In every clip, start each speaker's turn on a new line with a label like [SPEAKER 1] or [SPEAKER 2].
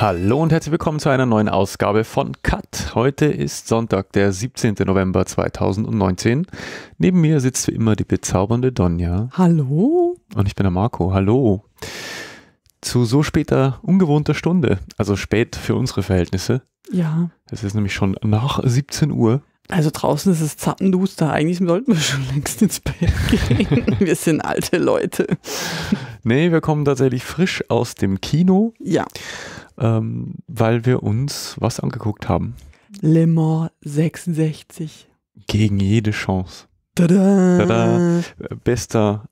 [SPEAKER 1] Hallo und herzlich willkommen zu einer neuen Ausgabe von Cut. Heute ist Sonntag, der 17. November 2019. Neben mir sitzt wie immer die bezaubernde Donja.
[SPEAKER 2] Hallo.
[SPEAKER 1] Und ich bin der Marco. Hallo. Zu so später ungewohnter Stunde, also spät für unsere Verhältnisse. Ja. Es ist nämlich schon nach 17 Uhr.
[SPEAKER 2] Also draußen ist es zappenduster. Eigentlich sollten wir schon längst ins Bett gehen.
[SPEAKER 1] wir sind alte Leute. Nee, wir kommen tatsächlich frisch aus dem Kino. Ja ähm, weil wir uns was angeguckt haben.
[SPEAKER 2] Le Mans 66.
[SPEAKER 1] Gegen jede Chance. Tada! Tada. Bester,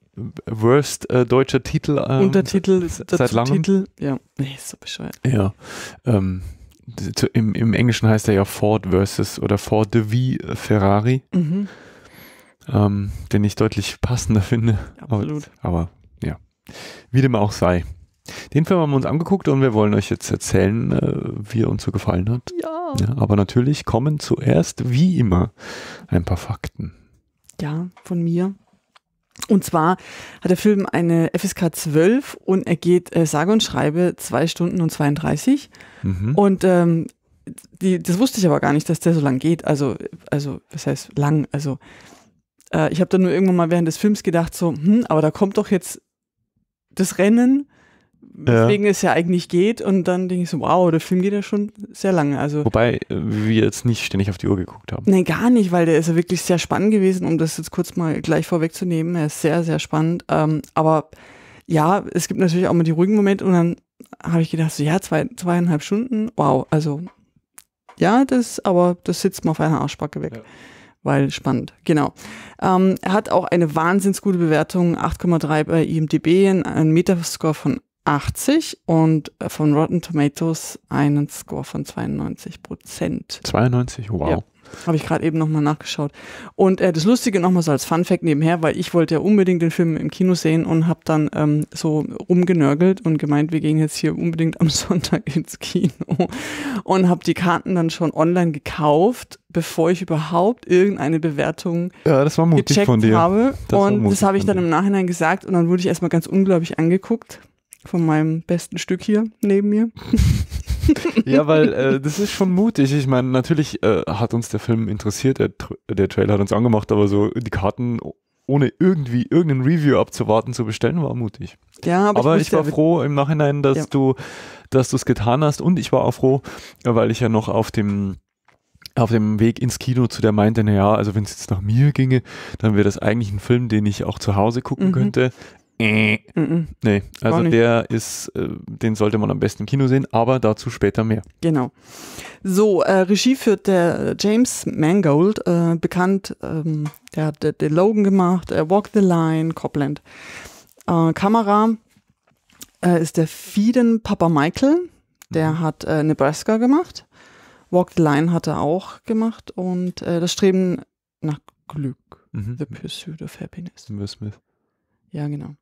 [SPEAKER 1] worst äh, deutscher Titel. Ähm, Untertitel, seit langem. Titel,
[SPEAKER 2] ja. Nee, ist so bescheuert.
[SPEAKER 1] Ja. Ähm, im, Im Englischen heißt er ja Ford versus oder Ford V äh, Ferrari. Mhm. Ähm, den ich deutlich passender finde. Absolut. Aber, aber ja, wie dem auch sei. Den Film haben wir uns angeguckt und wir wollen euch jetzt erzählen, äh, wie er uns so gefallen hat. Ja. ja. Aber natürlich kommen zuerst, wie immer, ein paar Fakten.
[SPEAKER 2] Ja, von mir. Und zwar hat der Film eine FSK 12 und er geht äh, sage und schreibe 2 Stunden und 32. Mhm. Und ähm, die, das wusste ich aber gar nicht, dass der so lang geht. Also, also was heißt lang? Also, äh, ich habe dann nur irgendwann mal während des Films gedacht, so, hm, aber da kommt doch jetzt das Rennen weswegen ja. es ja eigentlich geht. Und dann denke ich so, wow, der Film geht ja schon sehr lange. Also,
[SPEAKER 1] Wobei äh, wir jetzt nicht ständig auf die Uhr geguckt haben.
[SPEAKER 2] Nein, gar nicht, weil der ist ja wirklich sehr spannend gewesen, um das jetzt kurz mal gleich vorwegzunehmen. Er ist sehr, sehr spannend. Ähm, aber ja, es gibt natürlich auch mal die ruhigen Momente und dann habe ich gedacht, so ja, zwei, zweieinhalb Stunden, wow, also ja, das, aber das sitzt mal auf einer Arschbacke weg. Ja weil spannend, genau. Ähm, er hat auch eine wahnsinns gute Bewertung, 8,3 bei IMDb, einen Metascore von 80 und äh, von Rotten Tomatoes einen Score von 92 Prozent. 92, wow. Ja. Habe ich gerade eben nochmal nachgeschaut. Und äh, das Lustige nochmal so als Fun Fact nebenher, weil ich wollte ja unbedingt den Film im Kino sehen und habe dann ähm, so rumgenörgelt und gemeint, wir gehen jetzt hier unbedingt am Sonntag ins Kino und habe die Karten dann schon online gekauft, bevor ich überhaupt irgendeine Bewertung ja, das war mutig gecheckt von dir. habe. Das und das habe ich dann im Nachhinein gesagt und dann wurde ich erstmal ganz unglaublich angeguckt von meinem besten Stück hier neben mir. ja, weil
[SPEAKER 1] äh, das ist schon mutig. Ich meine, natürlich äh, hat uns der Film interessiert, der, der Trailer hat uns angemacht, aber so die Karten ohne irgendwie irgendein Review abzuwarten zu bestellen, war mutig. Ja, aber, aber ich, ich war ja froh im Nachhinein, dass ja. du, dass du es getan hast und ich war auch froh, weil ich ja noch auf dem auf dem Weg ins Kino zu der meinte, naja, also wenn es jetzt nach mir ginge, dann wäre das eigentlich ein Film, den ich auch zu Hause gucken mhm. könnte. Äh, Nee, also der ist, äh, den sollte man am besten im Kino sehen, aber dazu später mehr.
[SPEAKER 2] Genau. So, äh, Regie führt der James Mangold, äh, bekannt, ähm, der hat der, Logan gemacht, äh, Walk the Line, Copland. Äh, Kamera ist der Fieden Papa Michael, der mhm. hat Nebraska gemacht. Walk the Line hat er auch gemacht und das Streben nach Glück, mhm. The Pursuit of Happiness. Smith. Ja, genau.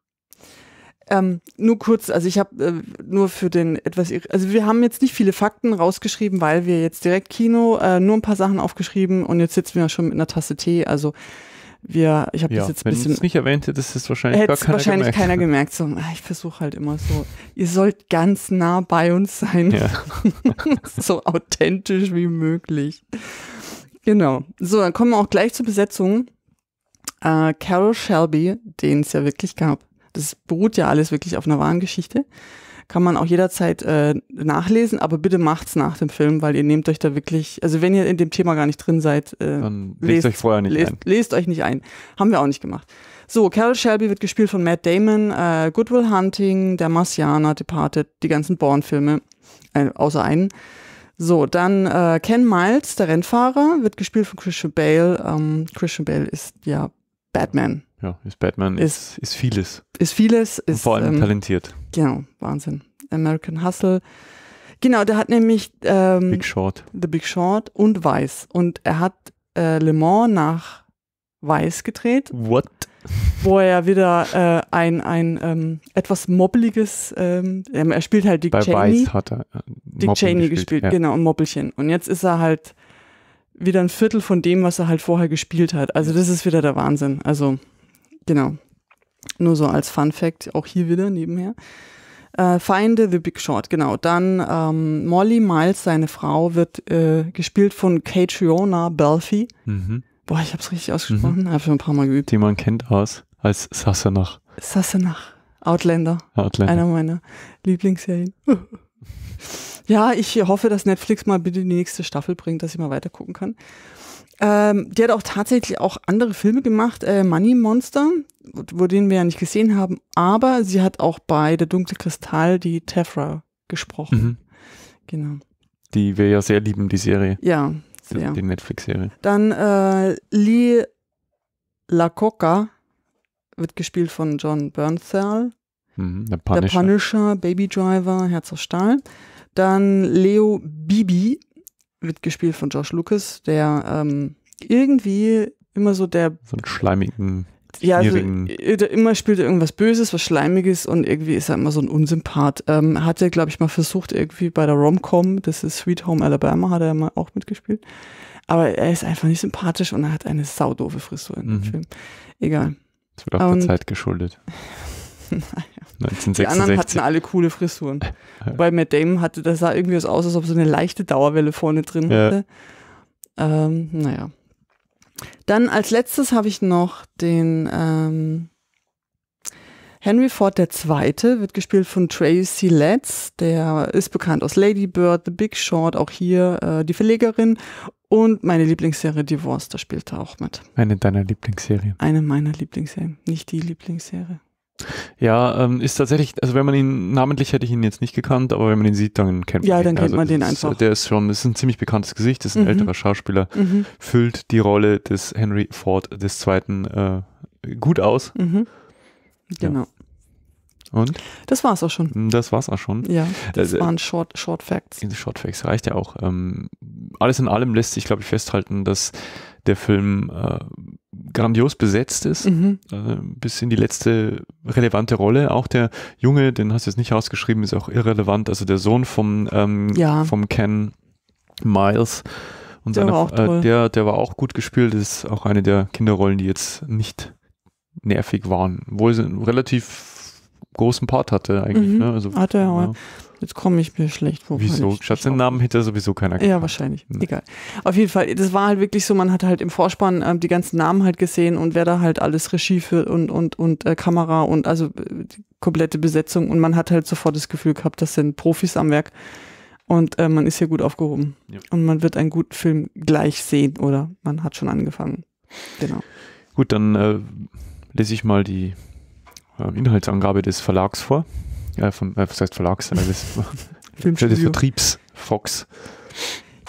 [SPEAKER 2] Ähm, nur kurz, also ich habe äh, nur für den etwas, also wir haben jetzt nicht viele Fakten rausgeschrieben, weil wir jetzt direkt Kino, äh, nur ein paar Sachen aufgeschrieben und jetzt sitzen wir ja schon mit einer Tasse Tee, also wir, ich habe ja, das jetzt ein bisschen. Wenn es nicht erwähnt hätte, ist es wahrscheinlich hätte gar keiner wahrscheinlich gemerkt. keiner gemerkt. So, ah, ich versuche halt immer so, ihr sollt ganz nah bei uns sein. Ja. so authentisch wie möglich. Genau. So, dann kommen wir auch gleich zur Besetzung. Äh, Carol Shelby, den es ja wirklich gab, das beruht ja alles wirklich auf einer wahren Geschichte, kann man auch jederzeit äh, nachlesen, aber bitte macht's nach dem Film, weil ihr nehmt euch da wirklich, also wenn ihr in dem Thema gar nicht drin seid, äh, dann lest, lest euch vorher nicht lest, ein. Lest euch nicht ein. Haben wir auch nicht gemacht. So, Carol Shelby wird gespielt von Matt Damon, äh, Goodwill Hunting, Der Marsianer, Departed, die ganzen Bourne-Filme, äh, außer einen. So, dann äh, Ken Miles, der Rennfahrer, wird gespielt von Christian Bale. Ähm, Christian Bale ist ja Batman ja, ist Batman,
[SPEAKER 1] ist, ist, vieles. Ist vieles. Ist, Und vor allem ähm, talentiert.
[SPEAKER 2] Genau, Wahnsinn. American Hustle. Genau, der hat nämlich ähm, Big Short. The Big Short und Weiß. Und er hat äh, Le Mans nach Weiß gedreht. What? Wo er wieder äh, ein, ein ähm, etwas mobbeliges, ähm, ähm, er spielt halt Dick Bei Cheney. Weiß hat er äh, Dick Cheney gespielt, gespielt ja. genau, ein Mobbelchen. Und jetzt ist er halt wieder ein Viertel von dem, was er halt vorher gespielt hat. Also das ist wieder der Wahnsinn. Also Genau. Nur so als Fun Fact, auch hier wieder nebenher. Äh, Feinde, The Big Short, genau. Dann ähm, Molly Miles, seine Frau, wird äh, gespielt von Catriona Belfi. Mhm. Boah, ich hab's richtig
[SPEAKER 1] ausgesprochen, mhm. habe schon ein paar Mal geübt. Die man kennt aus als Sassenach.
[SPEAKER 2] Sassenach, Outlander. Outlander. Einer meiner Lieblingsserien. ja, ich hoffe, dass Netflix mal bitte die nächste Staffel bringt, dass ich mal weiter gucken kann. Ähm, die hat auch tatsächlich auch andere Filme gemacht, äh, Money Monster, wo, wo den wir ja nicht gesehen haben, aber sie hat auch bei Der dunkle Kristall die Tefra gesprochen. Mhm. Genau.
[SPEAKER 1] Die wir ja sehr lieben, die Serie. Ja, sehr. Die, die Netflix-Serie.
[SPEAKER 2] Dann äh, Lee LaCocca wird gespielt von John Bernthal.
[SPEAKER 1] Mhm, der, Punisher. der
[SPEAKER 2] Punisher, Baby Driver, Herz aus Stahl. Dann Leo Bibi wird gespielt von Josh Lucas, der ähm, irgendwie immer so der.
[SPEAKER 1] So einen schleimigen.
[SPEAKER 2] Ja, also, äh, immer spielt er irgendwas Böses, was Schleimiges und irgendwie ist er immer so ein Unsympath. Ähm, hat er, glaube ich, mal versucht, irgendwie bei der Rom-Com, das ist Sweet Home Alabama, hat er mal auch mitgespielt. Aber er ist einfach nicht sympathisch und er hat eine saudofe Frisur in mhm. dem Film. Egal. Das wird auch und, der Zeit
[SPEAKER 1] geschuldet. Nein. 1966. Die anderen hatten
[SPEAKER 2] alle coole Frisuren. Wobei Matt Damon hatte, das sah irgendwie aus, als ob so eine leichte Dauerwelle vorne drin ja. hatte. Ähm, naja. Dann als letztes habe ich noch den ähm, Henry Ford II. wird gespielt von Tracy Letts. Der ist bekannt aus Lady Bird, The Big Short, auch hier äh, die Verlegerin. Und meine Lieblingsserie Divorce, da spielt er auch mit. Eine deiner Lieblingsserien. Eine meiner Lieblingsserien, nicht die Lieblingsserie.
[SPEAKER 1] Ja, ähm, ist tatsächlich, also wenn man ihn, namentlich hätte ich ihn jetzt nicht gekannt, aber wenn man ihn sieht, dann kennt man ja, ihn. Ja, dann kennt also man den einfach. der ist schon, das ist ein ziemlich bekanntes Gesicht, ist ein mhm. älterer Schauspieler, mhm. füllt die Rolle des Henry Ford II. Äh, gut aus.
[SPEAKER 2] Mhm. Genau. Ja. Und? Das war's auch schon.
[SPEAKER 1] Das war's auch schon. Ja, das also, äh, waren Short,
[SPEAKER 2] Short Facts.
[SPEAKER 1] Short Facts reicht ja auch. Ähm, alles in allem lässt sich, glaube ich, festhalten, dass der Film äh, grandios besetzt ist. Mhm. Äh, bis in die letzte relevante Rolle. Auch der Junge, den hast du jetzt nicht ausgeschrieben, ist auch irrelevant. Also der Sohn vom, ähm, ja. vom Ken Miles. Und der, seine, war äh, der, der war auch gut gespielt. Das ist auch eine der Kinderrollen, die jetzt nicht nervig waren. Wo Wohl relativ großen Part hatte eigentlich. Mhm. Ne? Also, hat er ja.
[SPEAKER 2] Jetzt komme ich mir schlecht vor. Wieso?
[SPEAKER 1] Schatz, den Namen hätte sowieso keiner gekannt. Ja, wahrscheinlich. Nee. Egal.
[SPEAKER 2] Auf jeden Fall, das war halt wirklich so, man hat halt im Vorspann äh, die ganzen Namen halt gesehen und wer da halt alles Regie führt und, und, und äh, Kamera und also äh, die komplette Besetzung und man hat halt sofort das Gefühl gehabt, das sind Profis am Werk und äh, man ist hier gut aufgehoben. Ja. Und man wird einen guten Film gleich sehen oder man hat schon angefangen. Genau.
[SPEAKER 1] Gut, dann äh, lese ich mal die äh, Inhaltsangabe des Verlags vor. Äh, von, äh, was heißt Verlags? Äh, des, des Vertriebs Fox.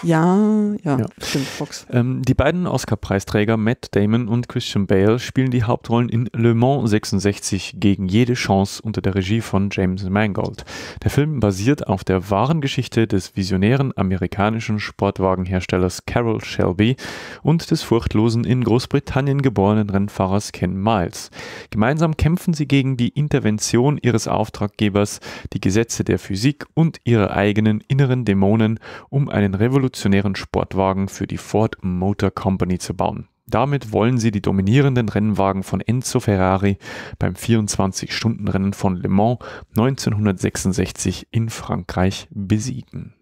[SPEAKER 2] Ja, ja, ja. stimmt, Fox.
[SPEAKER 1] Ähm, die beiden Oscar-Preisträger Matt Damon und Christian Bale spielen die Hauptrollen in Le Mans 66 gegen jede Chance unter der Regie von James Mangold. Der Film basiert auf der wahren Geschichte des visionären amerikanischen Sportwagenherstellers Carol Shelby und des furchtlosen in Großbritannien geborenen Rennfahrers Ken Miles. Gemeinsam kämpfen sie gegen die Intervention ihres Auftraggebers, die Gesetze der Physik und ihre eigenen inneren Dämonen, um einen revolutionären revolutionären Sportwagen für die Ford Motor Company zu bauen. Damit wollen sie die dominierenden Rennwagen von Enzo Ferrari beim 24-Stunden-Rennen von Le Mans 1966 in Frankreich besiegen.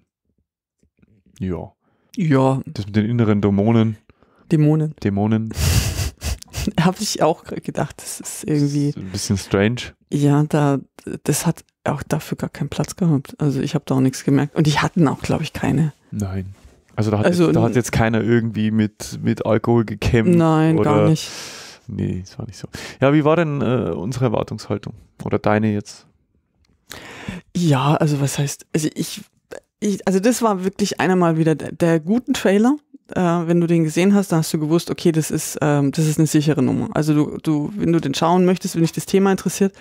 [SPEAKER 1] Ja. Ja. Das mit den inneren Dämonen. Dämonen. Dämonen.
[SPEAKER 2] Habe ich auch gedacht, das ist irgendwie. Das ist ein bisschen strange. Ja, da, das hat auch dafür gar keinen Platz gehabt. Also ich habe da auch nichts gemerkt. Und die hatten auch, glaube ich, keine.
[SPEAKER 1] Nein. Also da hat, also, jetzt, da hat jetzt keiner irgendwie mit, mit Alkohol gekämpft. Nein, oder, gar nicht. Nee, das war nicht so. Ja, wie war denn äh, unsere Erwartungshaltung? Oder deine jetzt?
[SPEAKER 2] Ja, also was heißt, also ich, ich also das war wirklich einer mal wieder der, der guten Trailer. Äh, wenn du den gesehen hast, dann hast du gewusst, okay, das ist, ähm, das ist eine sichere Nummer. Also du, du, wenn du den schauen möchtest, wenn dich das Thema interessiert,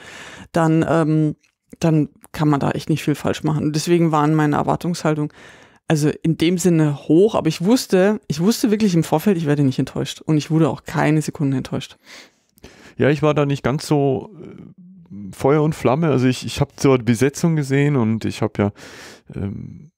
[SPEAKER 2] dann, ähm, dann kann man da echt nicht viel falsch machen. Und deswegen waren meine Erwartungshaltungen also in dem Sinne hoch, aber ich wusste, ich wusste wirklich im Vorfeld, ich werde nicht enttäuscht. Und ich wurde auch keine Sekunde enttäuscht. Ja, ich
[SPEAKER 1] war da nicht ganz so äh, Feuer und Flamme. Also ich, ich habe zur Besetzung gesehen und ich habe ja ähm,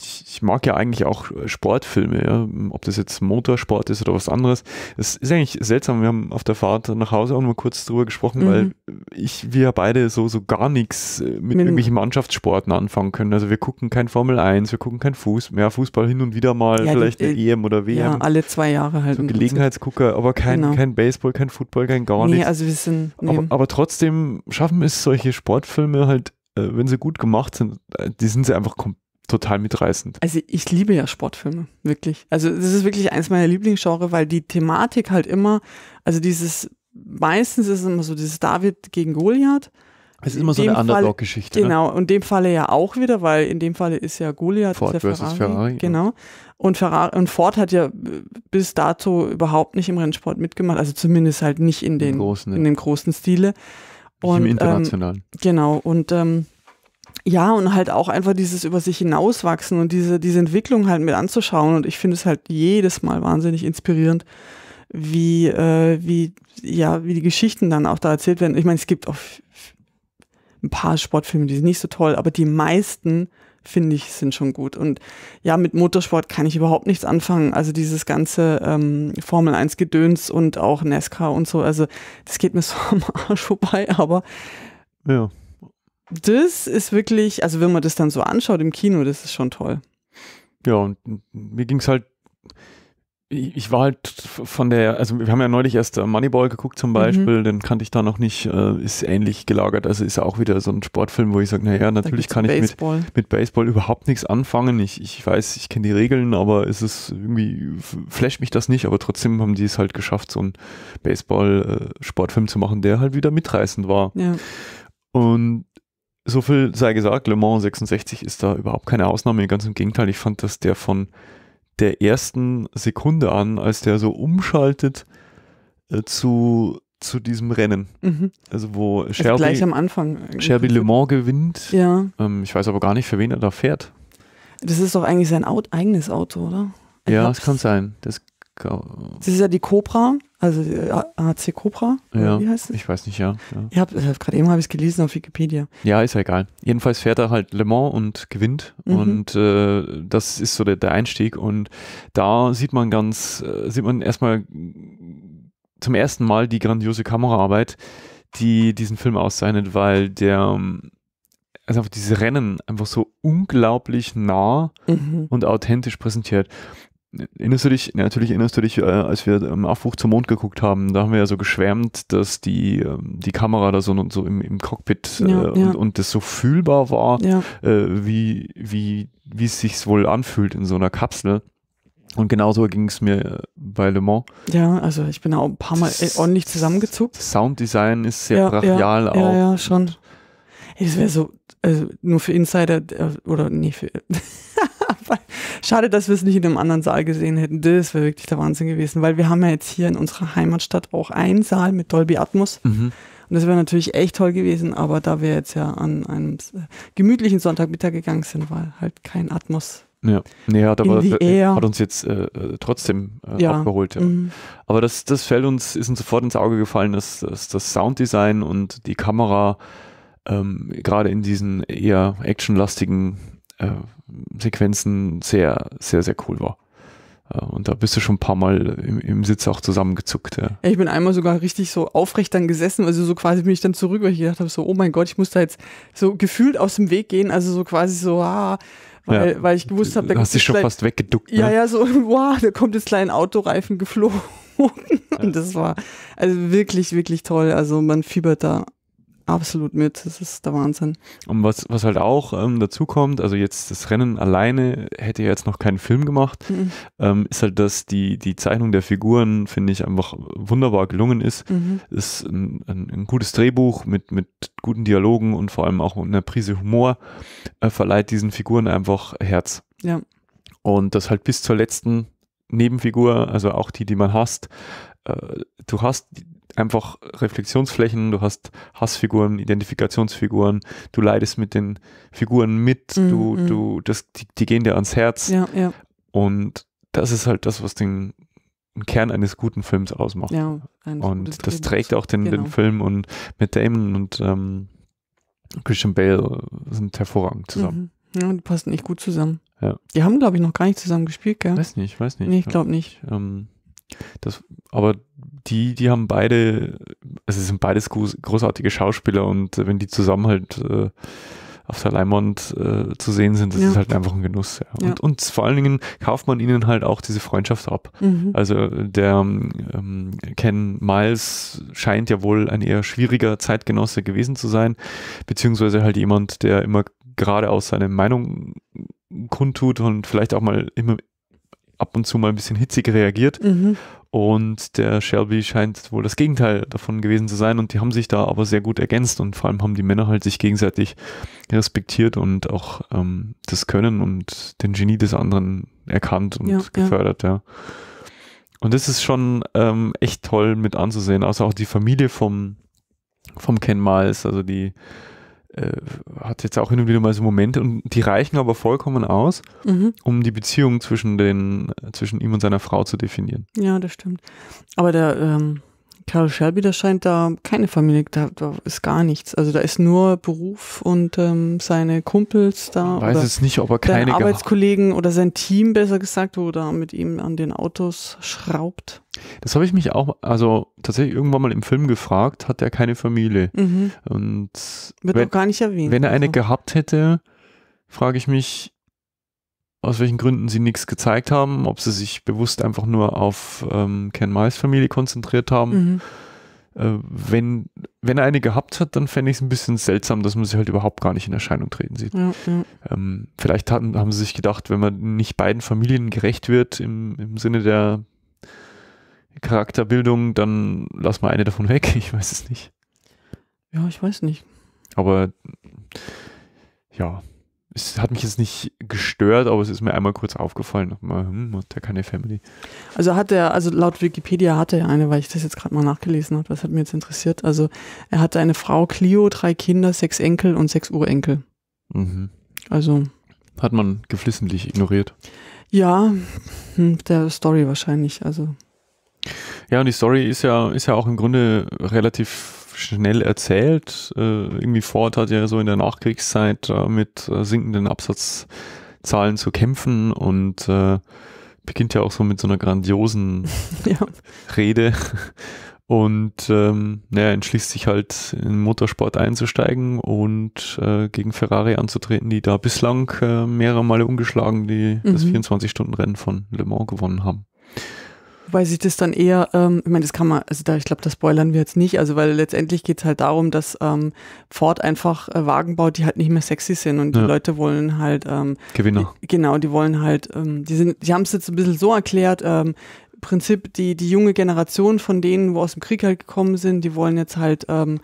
[SPEAKER 1] ich, ich, mag ja eigentlich auch Sportfilme, ja. ob das jetzt Motorsport ist oder was anderes. Es ist eigentlich seltsam, wir haben auf der Fahrt nach Hause auch mal kurz drüber gesprochen, mhm. weil ich, wir beide so, so gar nichts äh, mit, mit irgendwelchen Mannschaftssporten anfangen können. Also wir gucken kein Formel 1, wir gucken kein Fußball, ja, Fußball hin und wieder mal, ja, vielleicht die, äh, EM oder WM. Ja, alle zwei Jahre halt. So Gelegenheitsgucker, aber kein, genau. kein Baseball, kein Football, kein gar nichts. Nee, also wir sind, nee. aber, aber trotzdem schaffen es solche Sportfilme halt äh, wenn sie gut gemacht sind, die sind sie einfach komplett total mitreißend.
[SPEAKER 2] Also ich liebe ja Sportfilme, wirklich. Also das ist wirklich eins meiner Lieblingsgenre, weil die Thematik halt immer, also dieses, meistens ist es immer so dieses David gegen Goliath. Es ist immer so eine Underdog-Geschichte. Ne? Genau, ne? und dem Falle ja auch wieder, weil in dem Falle ist ja Goliath Ford ist ja Ferrari, Ferrari. Genau. Und, Ferrari, und Ford hat ja bis dato überhaupt nicht im Rennsport mitgemacht, also zumindest halt nicht in den, großen, in dem großen Stile. Und, Im ähm, internationalen. Ähm, genau, und ähm, ja, und halt auch einfach dieses über sich hinauswachsen und diese, diese Entwicklung halt mit anzuschauen. Und ich finde es halt jedes Mal wahnsinnig inspirierend, wie, äh, wie, ja, wie die Geschichten dann auch da erzählt werden. Ich meine, es gibt auch ein paar Sportfilme, die sind nicht so toll, aber die meisten, finde ich, sind schon gut. Und ja, mit Motorsport kann ich überhaupt nichts anfangen. Also dieses ganze ähm, Formel 1 Gedöns und auch NASCAR e und so, also das geht mir so am Arsch vorbei, aber ja das ist wirklich, also wenn man das dann so anschaut im Kino, das ist schon toll.
[SPEAKER 1] Ja, und mir ging es halt, ich war halt von der, also wir haben ja neulich erst äh, Moneyball geguckt zum mhm. Beispiel, mhm. den kannte ich da noch nicht, äh, ist ähnlich gelagert, also ist auch wieder so ein Sportfilm, wo ich sage, naja, natürlich kann ich mit, mit Baseball überhaupt nichts anfangen. Ich, ich weiß, ich kenne die Regeln, aber es ist irgendwie, flasht mich das nicht, aber trotzdem haben die es halt geschafft, so einen Baseball-Sportfilm äh, zu machen, der halt wieder mitreißend war. Ja. Und so viel sei gesagt, Le Mans 66 ist da überhaupt keine Ausnahme. Ganz im Gegenteil, ich fand, dass der von der ersten Sekunde an, als der so umschaltet äh, zu, zu diesem Rennen. Mhm. Also wo Sherby, also gleich am Anfang. Shelby Le Mans gewinnt. Ja. Ähm, ich weiß aber gar nicht, für wen er da fährt.
[SPEAKER 2] Das ist doch eigentlich sein Out eigenes Auto, oder?
[SPEAKER 1] Ich ja, es kann sein. Das das
[SPEAKER 2] ist ja die Cobra, also äh, AC Cobra. Ja, wie heißt es? Ich weiß nicht, ja. ja. Ich äh, gerade eben habe ich es gelesen auf Wikipedia.
[SPEAKER 1] Ja, ist ja egal. Jedenfalls fährt er halt Le Mans und gewinnt mhm. und äh, das ist so der, der Einstieg und da sieht man ganz, äh, sieht man erstmal zum ersten Mal die grandiose Kameraarbeit, die diesen Film auszeichnet, weil der ähm, also einfach diese Rennen einfach so unglaublich nah mhm. und authentisch präsentiert. Erinnerst du dich, natürlich erinnerst du dich, äh, als wir im ähm, Aufbruch zum Mond geguckt haben, da haben wir ja so geschwärmt, dass die, ähm, die Kamera da so, so im, im Cockpit äh, ja, Und, und, das so fühlbar war, ja. äh, wie, wie, wie es sich wohl anfühlt in so einer Kapsel. Und genauso ging es mir äh, bei Le Mans.
[SPEAKER 2] Ja, also ich bin auch ein paar Mal äh, das, ordentlich zusammengezuckt.
[SPEAKER 1] Sounddesign ist sehr brachial auch. Ja, ja,
[SPEAKER 2] schon. Ey, das wäre so, also nur für Insider, oder nee, für Schade, dass wir es nicht in einem anderen Saal gesehen hätten. Das wäre wirklich der Wahnsinn gewesen, weil wir haben ja jetzt hier in unserer Heimatstadt auch einen Saal mit Dolby Atmos. Mhm. Und das wäre natürlich echt toll gewesen, aber da wir jetzt ja an einem äh, gemütlichen Sonntagmittag gegangen sind, war halt kein Atmos ja, nee, hat aber äh, hat uns jetzt
[SPEAKER 1] äh, äh, trotzdem äh, ja. abgeholt. Ja. Mhm. Aber das, das fällt uns, ist uns sofort ins Auge gefallen, dass, dass das Sounddesign und die Kamera ähm, gerade in diesen eher actionlastigen äh, Sequenzen sehr, sehr, sehr cool war. Äh, und da bist du schon ein paar Mal im, im Sitz auch zusammengezuckt. Ja.
[SPEAKER 2] Ich bin einmal sogar richtig so aufrecht dann gesessen, also so quasi bin ich dann zurück, weil ich gedacht habe, so, oh mein Gott, ich muss da jetzt so gefühlt aus dem Weg gehen, also so quasi so, ah, weil, ja. weil ich gewusst habe, da hast dich schon gleich, fast weggeduckt. Ja, ne? ja, so, wow, da kommt jetzt gleich ein Autoreifen geflogen. Und das war also wirklich, wirklich toll. Also man fiebert da absolut mit. Das ist der Wahnsinn.
[SPEAKER 1] Und was, was halt auch ähm, dazu kommt, also jetzt das Rennen alleine hätte ja jetzt noch keinen Film gemacht, mhm. ähm, ist halt, dass die, die Zeichnung der Figuren, finde ich, einfach wunderbar gelungen ist. Mhm. Ist ein, ein, ein, gutes Drehbuch mit, mit guten Dialogen und vor allem auch einer Prise Humor äh, verleiht diesen Figuren einfach Herz. Ja. Und das halt bis zur letzten Nebenfigur, also auch die, die man hasst, äh, du hast einfach Reflexionsflächen, du hast Hassfiguren, Identifikationsfiguren, du leidest mit den Figuren mit, mhm. du, mhm. du, das, die, die, gehen dir ans Herz. Ja, ja. Und das ist halt das, was den, Kern eines guten Films ausmacht. Ja, und das trägt auch den, genau. den Film und mit Damon und ähm, Christian Bale sind hervorragend zusammen.
[SPEAKER 2] Mhm. Ja, die passen nicht gut zusammen. Ja. Die haben, glaube ich, noch gar nicht zusammen gespielt, gell? Weiß nicht, weiß nicht. Nee, ich glaube nicht.
[SPEAKER 1] Ähm, das, aber die, die haben beide, also sind beides großartige Schauspieler und wenn die zusammen halt äh, auf der Leinwand äh, zu sehen sind, das ja. ist halt einfach ein Genuss. Ja. Und, ja. und, vor allen Dingen kauft man ihnen halt auch diese Freundschaft ab. Mhm. Also der ähm, Ken Miles scheint ja wohl ein eher schwieriger Zeitgenosse gewesen zu sein, beziehungsweise halt jemand, der immer geradeaus seine Meinung kundtut und vielleicht auch mal immer ab und zu mal ein bisschen hitzig reagiert. Mhm. Und der Shelby scheint wohl das Gegenteil davon gewesen zu sein. Und die haben sich da aber sehr gut ergänzt. Und vor allem haben die Männer halt sich gegenseitig respektiert und auch ähm, das Können und den Genie des anderen erkannt und ja, gefördert, ja. ja. Und das ist schon ähm, echt toll mit anzusehen. Außer also auch die Familie vom, vom Ken Miles, also die äh, hat jetzt auch hin und wieder mal so Momente und die reichen aber vollkommen aus, mhm. um die Beziehung zwischen den, zwischen ihm und seiner Frau zu definieren.
[SPEAKER 2] Ja, das stimmt. Aber der, ähm, Carol Shelby, das scheint da keine Familie, da, da ist gar nichts. Also da ist nur Beruf und ähm, seine Kumpels da. Ich weiß es nicht, ob er keine Arbeitskollegen oder sein Team besser gesagt, wo da mit ihm an den Autos schraubt.
[SPEAKER 1] Das habe ich mich auch, also tatsächlich irgendwann mal im Film gefragt, hat er keine Familie. Mhm. Und wird wenn, auch gar nicht erwähnt. Wenn er also. eine gehabt hätte, frage ich mich, aus welchen Gründen sie nichts gezeigt haben, ob sie sich bewusst einfach nur auf ähm, Ken Miles Familie konzentriert haben. Mhm. Äh, wenn, wenn er eine gehabt hat, dann fände ich es ein bisschen seltsam, dass man sie halt überhaupt gar nicht in Erscheinung treten sieht. Mhm. Ähm, vielleicht hatten, haben sie sich gedacht, wenn man nicht beiden Familien gerecht wird im, im Sinne der Charakterbildung, dann lass mal eine davon weg. Ich weiß es nicht.
[SPEAKER 2] Ja, ich weiß nicht.
[SPEAKER 1] Aber ja, es hat mich jetzt nicht gestört, aber es ist mir einmal kurz aufgefallen, mal, hm, hat er keine
[SPEAKER 2] Family. Also hat er, also laut Wikipedia hatte er eine, weil ich das jetzt gerade mal nachgelesen habe, was hat mir jetzt interessiert. Also er hatte eine Frau, Clio, drei Kinder, sechs Enkel und sechs Urenkel. Mhm.
[SPEAKER 1] Also. Hat man geflissentlich ignoriert.
[SPEAKER 2] Ja, hm, der Story wahrscheinlich, also.
[SPEAKER 1] Ja, und die Story ist ja, ist ja auch im Grunde relativ schnell erzählt. Äh, irgendwie Ford hat ja so in der Nachkriegszeit äh, mit äh, sinkenden Absatzzahlen zu kämpfen und beginnt ja auch so mit so einer grandiosen ja. Rede und ähm, naja, entschließt sich halt in Motorsport einzusteigen und äh, gegen Ferrari anzutreten, die da bislang äh, mehrere Male ungeschlagen die, mhm. das 24-Stunden-Rennen von Le Mans gewonnen haben.
[SPEAKER 2] Wobei sich das dann eher, ähm, ich meine, das kann man, also da, ich glaube, das spoilern wir jetzt nicht, also weil letztendlich geht es halt darum, dass ähm, Ford einfach äh, Wagen baut, die halt nicht mehr sexy sind und ja. die Leute wollen halt ähm, Gewinner. Die, genau, die wollen halt, ähm, die sind, die haben es jetzt ein bisschen so erklärt, ähm, Prinzip die, die junge Generation von denen, wo aus dem Krieg halt gekommen sind, die wollen jetzt halt ähm,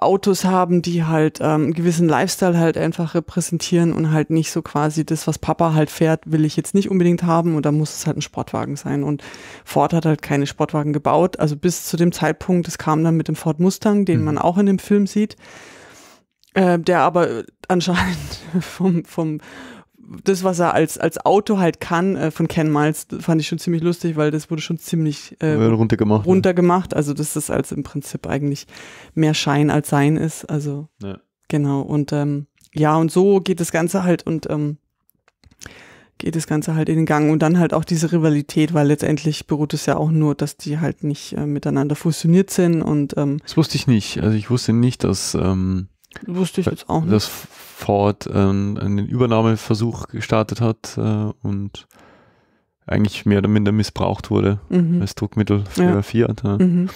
[SPEAKER 2] Autos haben, die halt ähm, einen gewissen Lifestyle halt einfach repräsentieren und halt nicht so quasi das, was Papa halt fährt, will ich jetzt nicht unbedingt haben und da muss es halt ein Sportwagen sein. Und Ford hat halt keine Sportwagen gebaut. Also bis zu dem Zeitpunkt, es kam dann mit dem Ford Mustang, den mhm. man auch in dem Film sieht, äh, der aber anscheinend vom, vom das, was er als, als Auto halt kann äh, von Ken Miles, fand ich schon ziemlich lustig, weil das wurde schon ziemlich äh, runtergemacht. Ne? runtergemacht. Ja. Also das als im Prinzip eigentlich mehr Schein als Sein ist. Also ja. genau. Und ähm, ja, und so geht das Ganze halt und ähm, geht das Ganze halt in den Gang und dann halt auch diese Rivalität, weil letztendlich beruht es ja auch nur, dass die halt nicht äh, miteinander fusioniert sind und ähm,
[SPEAKER 1] Das wusste ich nicht. Also ich wusste nicht, dass ähm, wusste ich jetzt auch nicht. Dass Ford ähm, einen Übernahmeversuch gestartet hat äh, und eigentlich mehr oder minder missbraucht wurde mhm. als Druckmittel für ja. Fiat. Ja. Mhm.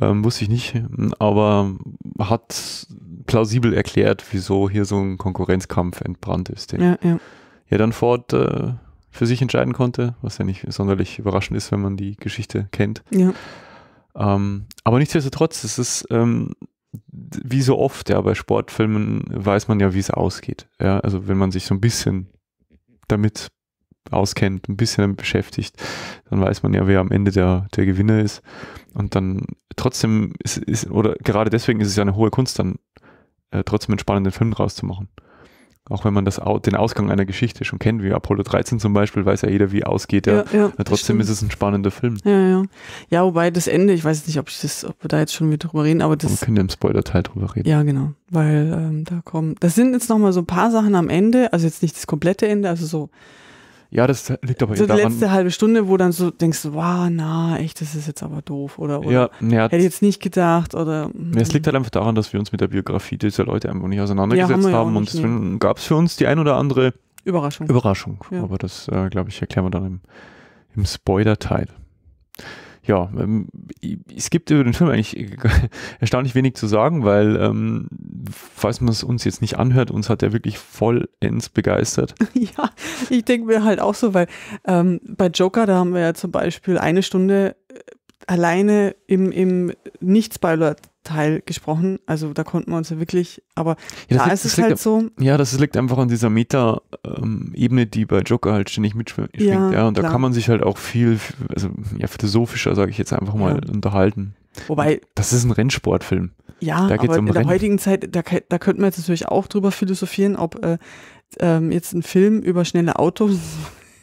[SPEAKER 1] Ähm, wusste ich nicht, aber hat plausibel erklärt, wieso hier so ein Konkurrenzkampf entbrannt ist, den ja, ja. ja dann Ford äh, für sich entscheiden konnte, was ja nicht sonderlich überraschend ist, wenn man die Geschichte kennt. Ja. Ähm, aber nichtsdestotrotz, es ist ähm, wie so oft, ja, bei Sportfilmen weiß man ja, wie es ausgeht. Ja, also wenn man sich so ein bisschen damit auskennt, ein bisschen damit beschäftigt, dann weiß man ja, wer am Ende der, der Gewinner ist. Und dann trotzdem ist, ist, oder gerade deswegen ist es ja eine hohe Kunst, dann äh, trotzdem einen spannenden Film draus zu machen auch wenn man das, den Ausgang einer Geschichte schon kennt, wie Apollo 13 zum Beispiel, weiß ja jeder, wie ausgeht. Ja, ja, ja trotzdem ist es ein spannender Film. Ja,
[SPEAKER 2] ja. ja, wobei das Ende, ich weiß nicht, ob, ich das, ob wir da jetzt schon wieder drüber reden, aber das. Wir können ja im Spoiler-Teil drüber reden. Ja, genau. Weil ähm, da kommen, das sind jetzt nochmal so ein paar Sachen am Ende, also jetzt nicht das komplette Ende, also so
[SPEAKER 1] ja, das liegt aber so daran. Die letzte
[SPEAKER 2] halbe Stunde, wo dann so denkst, wow, na, echt, das ist jetzt aber doof oder, oder ja, ja, hätte jetzt nicht gedacht oder. Ja, es liegt
[SPEAKER 1] hm. halt einfach daran, dass wir uns mit der Biografie dieser Leute einfach nicht auseinandergesetzt ja, haben, haben und deswegen gab es für uns die ein oder andere
[SPEAKER 2] Überraschung. Überraschung.
[SPEAKER 1] Aber das, äh, glaube ich, erklären wir dann im, im Spoiler-Teil ja, ähm, es gibt über den Film eigentlich erstaunlich wenig zu sagen, weil, ähm, falls man es uns jetzt nicht anhört, uns hat er wirklich vollends begeistert. Ja,
[SPEAKER 2] ich denke mir halt auch so, weil ähm, bei Joker, da haben wir ja zum Beispiel eine Stunde äh, alleine im, im Nicht-Spoiler Teil gesprochen. Also da konnten wir uns ja wirklich, aber ja, da liegt, ist es liegt, halt so.
[SPEAKER 1] Ja, das liegt einfach an dieser Meta-Ebene, die bei Joker halt ständig mitschwingt. Ja, ja, und klar. da kann man sich halt auch viel, also ja, philosophischer, sage ich jetzt einfach mal, ja. unterhalten. Wobei. Das ist ein Rennsportfilm. Ja, da aber um in der heutigen
[SPEAKER 2] Zeit, da, da könnten wir jetzt natürlich auch drüber philosophieren, ob äh, ähm, jetzt ein Film über schnelle Autos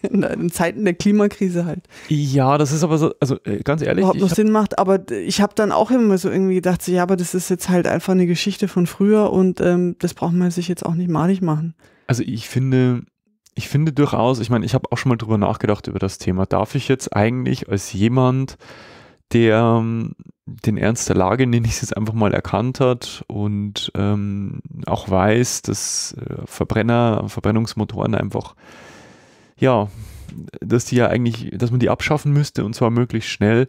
[SPEAKER 2] in, Zeiten der Klimakrise halt.
[SPEAKER 1] Ja, das ist aber so, also äh, ganz ehrlich. Überhaupt noch Sinn
[SPEAKER 2] macht, aber ich habe dann auch immer so irgendwie gedacht, so, ja, aber das ist jetzt halt einfach eine Geschichte von früher und ähm, das braucht man sich jetzt auch nicht malig machen.
[SPEAKER 1] Also ich finde, ich finde durchaus, ich meine, ich habe auch schon mal drüber nachgedacht über das Thema. Darf ich jetzt eigentlich als jemand, der ähm, den Ernst der Lage, den ich jetzt einfach mal erkannt hat und ähm, auch weiß, dass äh, Verbrenner, Verbrennungsmotoren einfach ja, dass die ja eigentlich, dass man die abschaffen müsste und zwar möglichst schnell.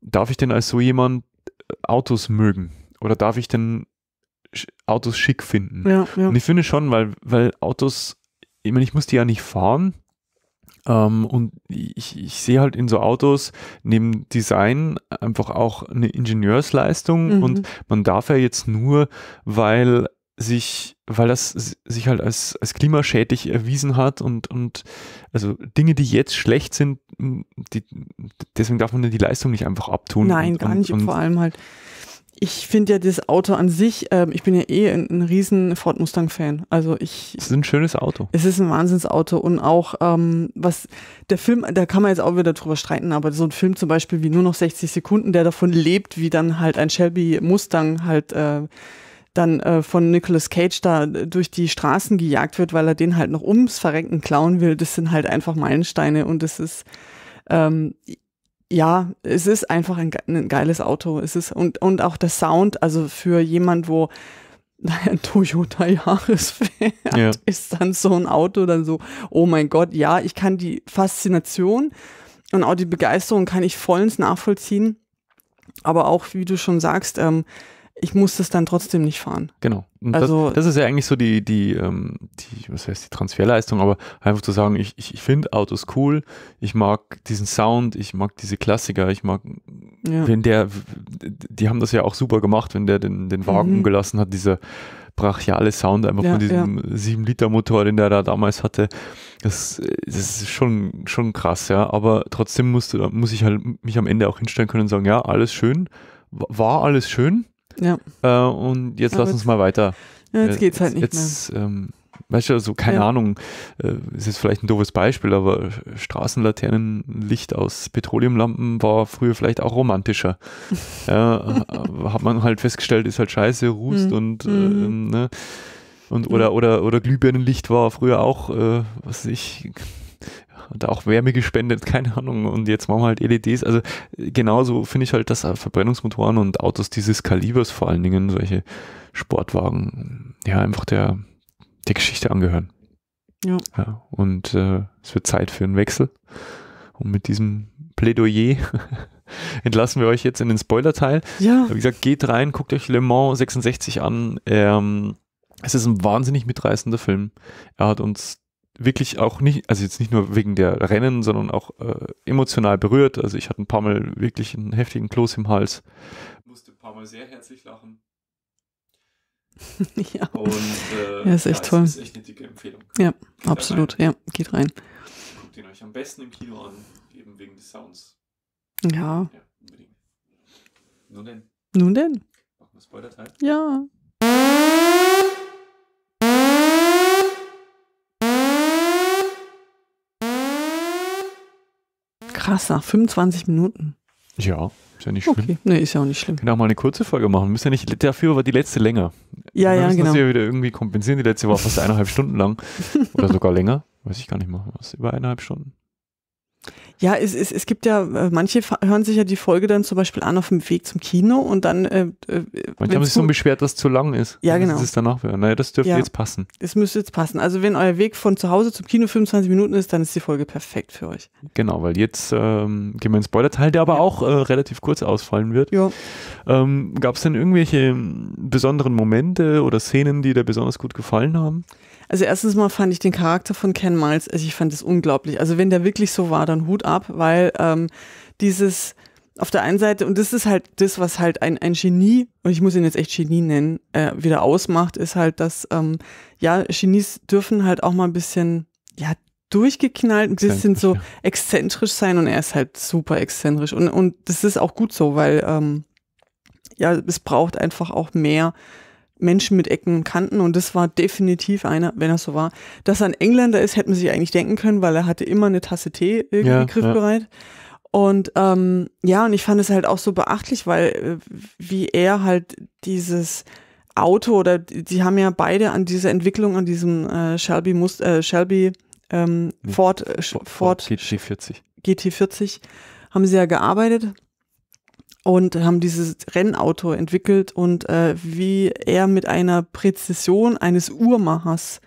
[SPEAKER 1] Darf ich denn als so jemand äh, Autos mögen? Oder darf ich denn Autos schick finden? Ja, ja. Und ich finde schon, weil, weil Autos, ich meine, ich muss die ja nicht fahren. Ähm, und ich, ich sehe halt in so Autos neben Design einfach auch eine Ingenieursleistung mhm. und man darf ja jetzt nur, weil sich, weil das sich halt als, als klimaschädlich erwiesen hat und, und also Dinge, die jetzt schlecht sind, die, deswegen darf man die Leistung nicht einfach abtun. Nein, und, gar nicht. Und, vor
[SPEAKER 2] allem halt, ich finde ja das Auto an sich, äh, ich bin ja eh ein, ein riesen Ford Mustang-Fan. Also ich.
[SPEAKER 1] Es ist ein schönes Auto. Es
[SPEAKER 2] ist ein Wahnsinnsauto und auch, ähm, was der Film, da kann man jetzt auch wieder drüber streiten, aber so ein Film zum Beispiel wie nur noch 60 Sekunden, der davon lebt, wie dann halt ein Shelby Mustang halt. Äh, dann äh, von Nicolas Cage da äh, durch die Straßen gejagt wird, weil er den halt noch ums Verrecken klauen will, das sind halt einfach Meilensteine und es ist ähm, ja, es ist einfach ein, ein, geiles Auto. Es ist und, und auch der Sound, also für jemand, wo ein Toyota Jahres fährt, ja. ist dann so ein Auto dann so, oh mein Gott, ja, ich kann die Faszination und auch die Begeisterung kann ich vollends nachvollziehen. Aber auch, wie du schon sagst, ähm, ich muss das dann trotzdem nicht fahren. Genau. Und also, das, das,
[SPEAKER 1] ist ja eigentlich so die, die, ähm, die, was heißt die Transferleistung, aber einfach zu sagen, ich, ich, ich finde Autos cool, ich mag diesen Sound, ich mag diese Klassiker, ich mag, ja. wenn der, die haben das ja auch super gemacht, wenn der den, den Wagen mhm. umgelassen hat, dieser brachiale Sound einfach ja, von diesem ja. 7-Liter-Motor, den der da damals hatte. Das, das, ist schon, schon krass, ja. Aber trotzdem musst muss ich halt mich am Ende auch hinstellen können und sagen, ja, alles schön, war alles schön ja. Äh, und jetzt Aber lass uns mal weiter. Ja, jetzt äh, geht's halt nicht jetzt, mehr. Ähm, Weißt du, also keine ja. Ahnung, äh, ist jetzt vielleicht ein doofes Beispiel, aber Straßenlaternenlicht aus Petroleumlampen war früher vielleicht auch romantischer. ja, äh, hat man halt festgestellt, ist halt scheiße, Rust mhm. und, äh, mhm. ne? und oder, oder, oder Glühbirnenlicht war früher auch, äh, was weiß ich, da auch Wärme gespendet, keine Ahnung, und jetzt machen wir halt LEDs. Also genauso finde ich halt, dass Verbrennungsmotoren und Autos dieses Kalibers vor allen Dingen, solche Sportwagen, ja, einfach der, der Geschichte angehören. Ja. ja und äh, es wird Zeit für einen Wechsel. Und mit diesem Plädoyer entlassen wir euch jetzt in den Spoiler-Teil. Ja. Wie gesagt, geht rein, guckt euch Le Mans 66 an. Ähm, es ist ein wahnsinnig mitreißender Film. Er hat uns wirklich auch nicht, also jetzt nicht nur wegen der Rennen, sondern auch äh, emotional berührt. Also ich hatte ein paar Mal wirklich einen heftigen Kloß im Hals. Musste ein paar Mal sehr herzlich lachen.
[SPEAKER 2] ja. Und
[SPEAKER 1] äh, ja, ist echt ja, toll. Ist echt eine dicke Empfehlung. Ja, geht absolut. Ja, geht rein. Guckt ihn euch am besten im Kino an, eben wegen des Sounds.
[SPEAKER 2] Ja. ja unbedingt. Nun denn. Nun denn. Machen wir Spoiler-Teil? Ja. Krass, nach 25 Minuten.
[SPEAKER 1] Ja, ist ja nicht schlimm. Okay. Nee, ist ja auch nicht schlimm. Können auch mal eine kurze Folge machen. Müssen ja nicht, dafür war die letzte länger. Ja, ja, genau. Das ja wieder irgendwie kompensieren. Die letzte war fast eineinhalb Stunden lang. Oder sogar länger. Weiß ich gar nicht mehr. Was? Über
[SPEAKER 2] eineinhalb Stunden? Ja, es, es, es gibt ja, äh, manche hören sich ja die Folge dann zum Beispiel an auf dem Weg zum Kino und dann. Äh, äh manche haben sich so
[SPEAKER 1] beschwert, dass es zu lang ist. Ja, genau. Das ist danach Naja, das dürfte ja. jetzt passen.
[SPEAKER 2] Es müsste jetzt passen. Also, wenn euer Weg von zu Hause zum Kino 25 Minuten ist, dann ist die Folge perfekt für euch.
[SPEAKER 1] Genau, weil jetzt ähm, gehen wir in den Spoiler-Teil, der aber ja. auch äh, relativ kurz ausfallen wird. Ja. Ähm, Gab es denn irgendwelche hm, besonderen Momente oder Szenen, die dir besonders gut gefallen haben?
[SPEAKER 2] Also erstens mal fand ich den Charakter von Ken Miles, also ich fand es unglaublich. Also wenn der wirklich so war, dann Hut ab, weil ähm, dieses auf der einen Seite, und das ist halt das, was halt ein, ein Genie, und ich muss ihn jetzt echt Genie nennen, äh, wieder ausmacht, ist halt, dass ähm, ja, Genies dürfen halt auch mal ein bisschen, ja, durchgeknallt, ein bisschen so exzentrisch sein und er ist halt super exzentrisch. Und, und das ist auch gut so, weil ähm, ja, es braucht einfach auch mehr Menschen mit Ecken und Kanten und das war definitiv einer, wenn das so war. Dass er ein Engländer ist, hätte man sich eigentlich denken können, weil er hatte immer eine Tasse Tee irgendwie ja, griffbereit. Ja. Und ähm, ja, und ich fand es halt auch so beachtlich, weil äh, wie er halt dieses Auto oder die haben ja beide an dieser Entwicklung, an diesem äh, Shelby, Must äh, Shelby ähm, hm. Ford, äh, Ford, Ford GT40. GT40 haben sie ja gearbeitet und haben dieses Rennauto entwickelt und äh, wie er mit einer Präzision eines Uhrmachers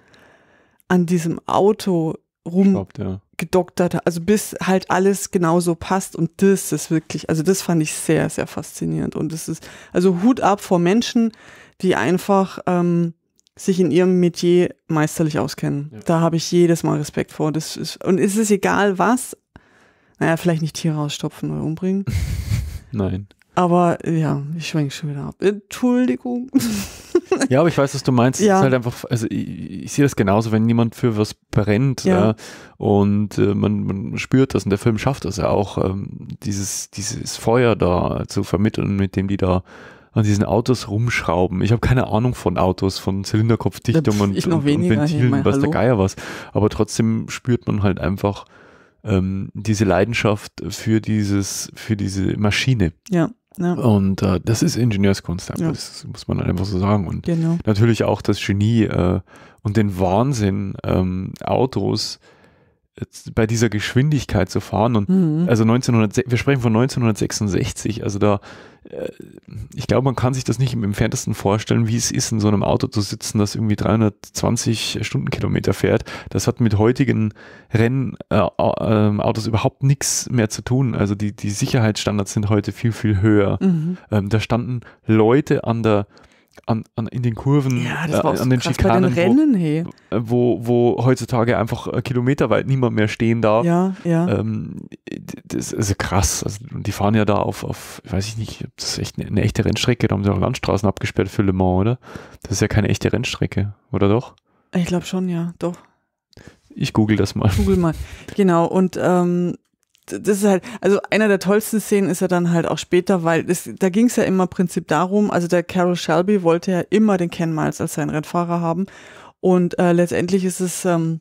[SPEAKER 2] an diesem Auto rumgedoktert hat, also bis halt alles genauso passt und das ist wirklich, also das fand ich sehr, sehr faszinierend und das ist, also Hut ab vor Menschen, die einfach ähm, sich in ihrem Metier meisterlich auskennen. Ja. Da habe ich jedes Mal Respekt vor. Das ist, und ist es egal was, naja, vielleicht nicht Tiere ausstopfen oder umbringen. Nein. Aber ja, ich schwenke schon wieder ab. Entschuldigung.
[SPEAKER 1] Ja, aber ich weiß, was du meinst. Ja. Es ist halt einfach, also ich, ich sehe das genauso, wenn niemand für was brennt ja. äh, und äh, man, man spürt das und der Film schafft das ja auch, ähm, dieses, dieses Feuer da zu vermitteln, mit dem die da an diesen Autos rumschrauben. Ich habe keine Ahnung von Autos, von Zylinderkopfdichtung ja, und, und, und, Ventilen, was der Geier was. Aber trotzdem spürt man halt einfach, ähm, diese Leidenschaft für dieses, für diese Maschine. Ja. ja. Und äh, das ist Ingenieurskunst, ja. das muss man einfach so sagen. Und genau. natürlich auch das Genie äh, und den Wahnsinn, ähm, Autos äh, bei dieser Geschwindigkeit zu fahren. Und mhm. also 1900, wir sprechen von 1966. Also da, äh, ich glaube, man kann sich das nicht im entferntesten vorstellen, wie es ist, in so einem Auto zu sitzen, das irgendwie 320 Stundenkilometer fährt. Das hat mit heutigen Rennautos äh, ähm, überhaupt nichts mehr zu tun. Also die, die Sicherheitsstandards sind heute viel, viel höher. Mhm. Ähm, da standen Leute an der an, an, in den Kurven, ja, das war äh, so an den Schikanen, den Rennen, hey. wo, wo, heutzutage einfach äh, kilometerweit niemand mehr stehen darf. Ja, ja. Ähm, das ist also krass. Also, die fahren ja da auf, auf weiß ich nicht, das ist echt eine, eine echte Rennstrecke. Da haben sie auch Landstraßen abgesperrt für Le Mans, oder? Das ist ja keine echte Rennstrecke, oder doch?
[SPEAKER 2] Ich glaube schon, ja, doch.
[SPEAKER 1] Ich google das mal. Google
[SPEAKER 2] mal. Genau, und ähm, das ist halt, also einer der tollsten Szenen ist ja dann halt auch später, weil das, da ging es ja immer im Prinzip darum, also der Carol Shelby wollte ja immer den Ken Miles als seinen Rennfahrer haben und äh, letztendlich ist es ähm,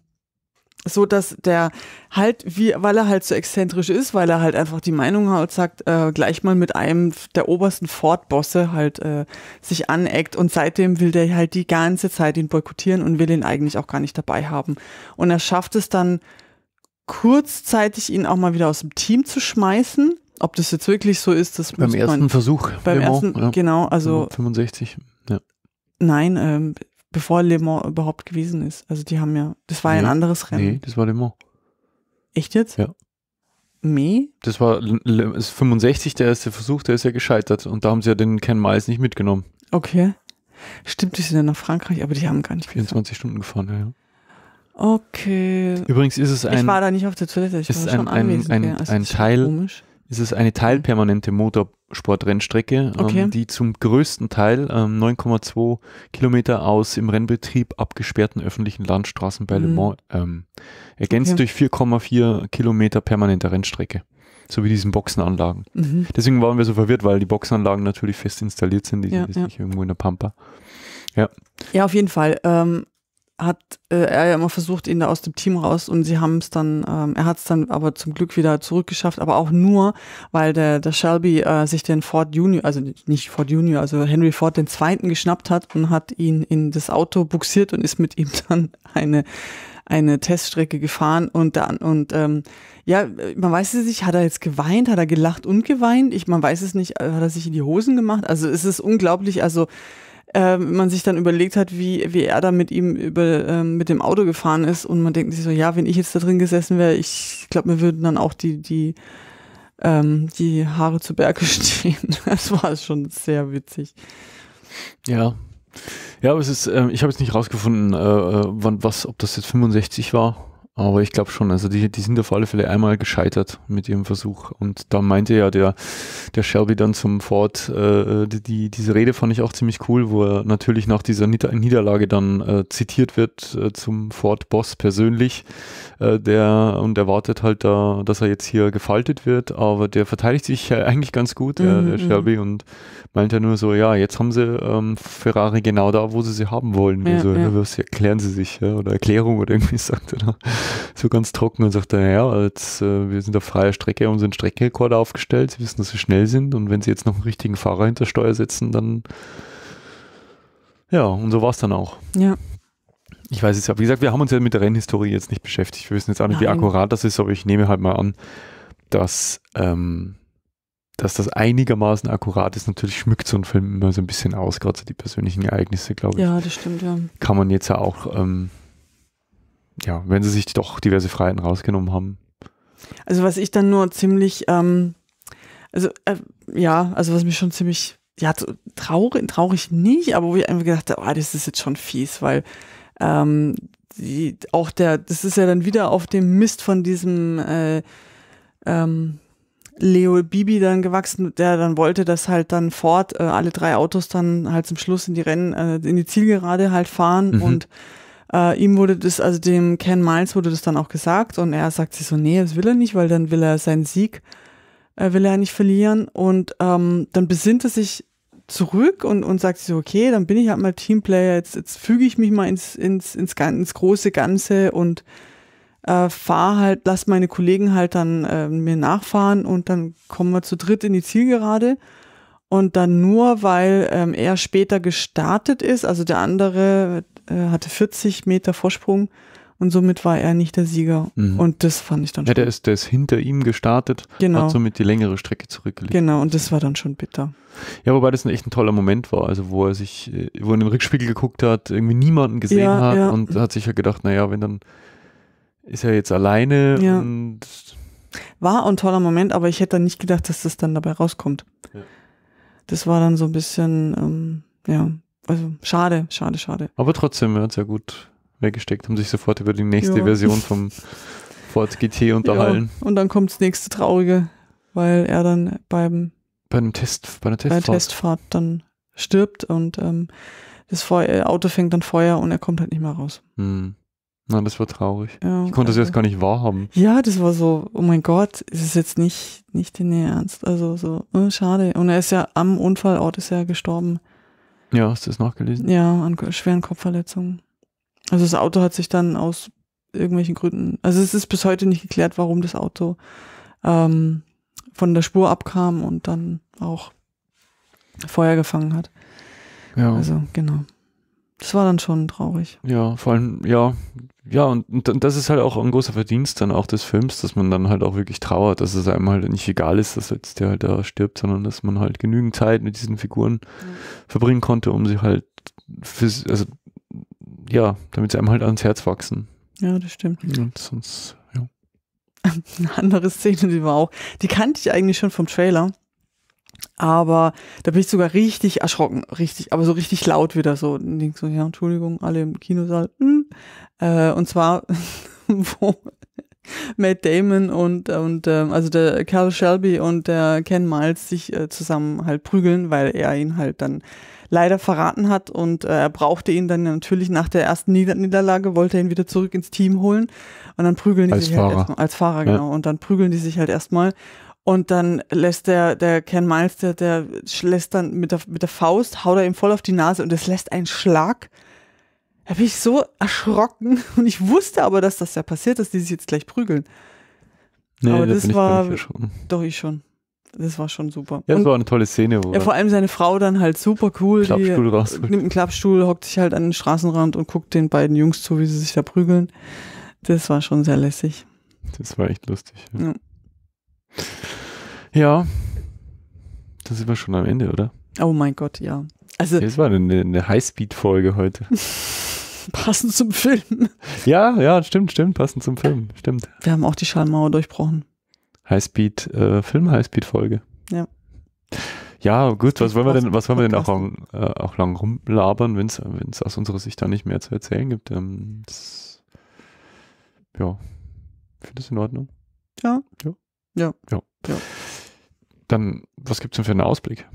[SPEAKER 2] so, dass der halt, wie, weil er halt so exzentrisch ist, weil er halt einfach die Meinung hat, sagt, äh, gleich mal mit einem der obersten Ford-Bosse halt äh, sich aneckt und seitdem will der halt die ganze Zeit ihn boykottieren und will ihn eigentlich auch gar nicht dabei haben und er schafft es dann, kurzzeitig ihn auch mal wieder aus dem Team zu schmeißen. Ob das jetzt wirklich so ist, das beim muss ersten Versuch. Beim Le Mans, ersten, ja. genau, also
[SPEAKER 1] 65. Ja.
[SPEAKER 2] Nein, ähm, bevor Le Mans überhaupt gewesen ist. Also die haben ja, das war ja ein anderes Rennen. Nee, das war Le Mans. Echt jetzt? Ja. Nee?
[SPEAKER 1] Das war Le, ist 65 der erste Versuch, der ist ja gescheitert und da haben sie ja den Ken Miles nicht mitgenommen.
[SPEAKER 2] Okay. Stimmt, die sind ja nach Frankreich, aber die haben gar nicht
[SPEAKER 1] 24 gesagt. Stunden gefahren, ja. ja.
[SPEAKER 2] Okay. Übrigens ist es ein. Ich war da nicht auf der Toilette, ich ist war schon ein, anwesend. Ein, also ein, ein
[SPEAKER 1] Teil. Komisch. Ist es eine teilpermanente Motorsportrennstrecke, ähm, okay. ähm, die zum größten Teil ähm, 9,2 Kilometer aus im Rennbetrieb abgesperrten öffentlichen Landstraßen bei Le mhm. Mans ähm, ergänzt okay. durch 4,4 Kilometer permanenter Rennstrecke So wie diesen Boxenanlagen. Mhm. Deswegen waren wir so verwirrt, weil die Boxenanlagen natürlich fest installiert sind, die ja, sind ja. nicht irgendwo in der Pampa. Ja,
[SPEAKER 2] ja auf jeden Fall. Ähm, hat äh, er ja immer versucht, ihn da aus dem Team raus und sie haben es dann, ähm, er hat es dann aber zum Glück wieder zurückgeschafft, aber auch nur, weil der, der Shelby äh, sich den Ford Junior, also nicht Ford Junior, also Henry Ford den zweiten geschnappt hat und hat ihn in das Auto buxiert und ist mit ihm dann eine eine Teststrecke gefahren und dann und ähm, ja, man weiß es nicht, hat er jetzt geweint, hat er gelacht und geweint? Ich, man weiß es nicht, hat er sich in die Hosen gemacht? Also es ist unglaublich, also ähm, man sich dann überlegt hat, wie, wie er da mit ihm über, ähm, mit dem Auto gefahren ist und man denkt sich so, ja, wenn ich jetzt da drin gesessen wäre, ich glaube, mir würden dann auch die, die, ähm, die Haare zu Berge stehen. Das war schon sehr witzig.
[SPEAKER 1] Ja. Ja, aber es ist, äh, ich habe jetzt nicht rausgefunden, äh, äh, wann, was, ob das jetzt 65 war aber ich glaube schon, also die, die sind auf alle Fälle einmal gescheitert mit ihrem Versuch. Und da meinte ja der, der Shelby dann zum Ford, äh, die, die, diese Rede fand ich auch ziemlich cool, wo er natürlich nach dieser Niederlage dann äh, zitiert wird äh, zum Ford-Boss persönlich, äh, der und erwartet halt da, dass er jetzt hier gefaltet wird, aber der verteidigt sich eigentlich ganz gut, äh, mhm, der, der mhm. Shelby, und meint ja nur so, ja, jetzt haben sie ähm, Ferrari genau da, wo sie sie haben wollen. Ja, also, ja. Ne, was erklären sie sich, ja, oder Erklärung oder irgendwie sagt er da so ganz trocken und sagt, naja, äh, wir sind auf freier Strecke, haben unseren Streckenrekord aufgestellt, sie wissen, dass sie schnell sind und wenn sie jetzt noch einen richtigen Fahrer hinter Steuer setzen, dann ja, und so war es dann auch. Ja, ich weiß es ja, wie gesagt, wir haben uns ja mit der Rennhistorie jetzt nicht beschäftigt. Wir wissen jetzt auch nicht, Nein. wie akkurat das ist, aber ich nehme halt mal an, dass, ähm, dass das einigermaßen akkurat ist. Natürlich schmückt so ein Film immer so ein bisschen aus, gerade so die persönlichen Ereignisse, glaube ich. Ja, das stimmt, ja. Kann man jetzt ja auch, ähm, ja, wenn sie sich doch diverse Freiheiten rausgenommen haben.
[SPEAKER 2] Also was ich dann nur ziemlich, ähm, also äh, ja, also was mich schon ziemlich, ja, traurig, traurig nicht, aber wo ich einfach gedacht habe, oh, das ist jetzt schon fies, weil ähm, die, auch der, das ist ja dann wieder auf dem Mist von diesem äh, ähm, Leo Bibi dann gewachsen, der dann wollte, dass halt dann Ford äh, alle drei Autos dann halt zum Schluss in die Rennen, äh, in die Zielgerade halt fahren mhm. und äh, ihm wurde das, also dem Ken Miles wurde das dann auch gesagt und er sagt sich so, nee, das will er nicht, weil dann will er seinen Sieg, äh, will er nicht verlieren und ähm, dann besinnt er sich zurück und, und sagt so, okay, dann bin ich halt mal Teamplayer, jetzt, jetzt füge ich mich mal ins, ins, ins, ins große Ganze und äh, fahr halt, lass meine Kollegen halt dann äh, mir nachfahren und dann kommen wir zu dritt in die Zielgerade. Und dann nur, weil ähm, er später gestartet ist, also der andere äh, hatte 40 Meter Vorsprung, und somit war er nicht der Sieger. Mhm. Und das fand ich dann ja, schon. Ja, der
[SPEAKER 1] ist, der ist hinter ihm gestartet, genau. hat somit die längere Strecke zurückgelegt.
[SPEAKER 2] Genau, und das war dann schon bitter.
[SPEAKER 1] Ja, wobei das ein echt ein toller Moment war, also wo er sich, äh, wo er in den Rückspiegel geguckt hat, irgendwie niemanden gesehen ja, hat ja. und hat sich ja gedacht, naja, wenn dann ist er jetzt alleine ja.
[SPEAKER 2] und war ein toller Moment, aber ich hätte dann nicht gedacht, dass das dann dabei rauskommt. Ja. Das war dann so ein bisschen, ähm, ja, also schade, schade, schade.
[SPEAKER 1] Aber trotzdem, er hat es ja gut weggesteckt, haben sich sofort über die nächste ja. Version vom Ford GT unterhalten.
[SPEAKER 2] Ja. Und dann kommt das nächste Traurige, weil er dann beim bei einem Test, bei einer Testfahrt, bei einer Testfahrt dann stirbt und ähm, das Feu äh, Auto fängt dann Feuer und er kommt halt nicht mehr raus. Hm.
[SPEAKER 1] Na, das war traurig. Ja, ich konnte also, das jetzt gar nicht wahrhaben.
[SPEAKER 2] Ja, das war so, oh mein Gott, ist es jetzt nicht, nicht in der Ernst. Also so, oh, schade. Und er ist ja am Unfallort ist er gestorben.
[SPEAKER 1] Ja, hast du das nachgelesen?
[SPEAKER 2] Ja, an schweren Kopfverletzungen. Also das Auto hat sich dann aus irgendwelchen Gründen, also es ist bis heute nicht geklärt, warum das Auto ähm, von der Spur abkam und dann auch Feuer gefangen hat. Ja. Also genau. Das war dann schon traurig.
[SPEAKER 1] Ja, vor allem, ja, ja, und, und, das ist halt auch ein großer Verdienst dann auch des Films, dass man dann halt auch wirklich trauert, dass es einem halt nicht egal ist, dass jetzt der halt da stirbt, sondern dass man halt genügend Zeit mit diesen Figuren mhm. verbringen konnte, um sie halt für, also ja, damit sie einem halt ans Herz wachsen.
[SPEAKER 2] Ja, das stimmt. Und sonst, ja. Eine andere Szene, die war auch, die kannte ich eigentlich schon vom Trailer. Aber da bin ich sogar richtig erschrocken, richtig, aber so richtig laut wieder so. Und denk so, ja, Entschuldigung, alle im Kinosaal. Hm. Äh, und zwar, wo Matt Damon und, und ähm, also der Carl Shelby und der Ken Miles sich äh, zusammen halt prügeln, weil er ihn halt dann leider verraten hat und äh, er brauchte ihn dann natürlich nach der ersten Nieder Niederlage, wollte er ihn wieder zurück ins Team holen und dann prügeln die als sich halt Fahrer. halt erstmal, als Fahrer, ja. genau, und dann prügeln die sich halt erstmal und dann lässt der, der Ken Miles, der, der lässt dann mit der, mit der Faust, haut er ihm voll auf die Nase und es lässt einen Schlag. Da bin ich so erschrocken und ich wusste aber, dass das ja passiert, dass die sich jetzt gleich prügeln.
[SPEAKER 1] Nee, aber das, das war,
[SPEAKER 2] doch ich schon das war schon super. Ja, das war eine tolle
[SPEAKER 1] Szene. Oder? Ja, vor
[SPEAKER 2] allem seine Frau dann halt super cool. Klappstuhl raus. Nimmt einen Klappstuhl, hockt sich halt an den Straßenrand und guckt den beiden Jungs zu, wie sie sich da prügeln. Das war schon sehr lässig.
[SPEAKER 1] Das war echt lustig. Ja. ja. ja. Da sind wir schon am Ende, oder?
[SPEAKER 2] Oh mein Gott, ja.
[SPEAKER 1] Also. Es war eine, eine Highspeed-Folge heute.
[SPEAKER 2] passend zum Film. Ja, ja, stimmt, stimmt, passend zum Film, stimmt. Wir haben auch die Schallmauer durchbrochen.
[SPEAKER 1] Highspeed, äh, Film-Highspeed-Folge. Ja. Ja, gut, was wollen wir denn, was wollen wir denn auch, äh, auch lang rumlabern, wenn es aus unserer Sicht da nicht mehr zu erzählen gibt? Ähm, das, ja, ich finde das in Ordnung.
[SPEAKER 2] Ja. Ja. Ja.
[SPEAKER 1] ja. ja. Dann, was gibt es denn für einen Ausblick?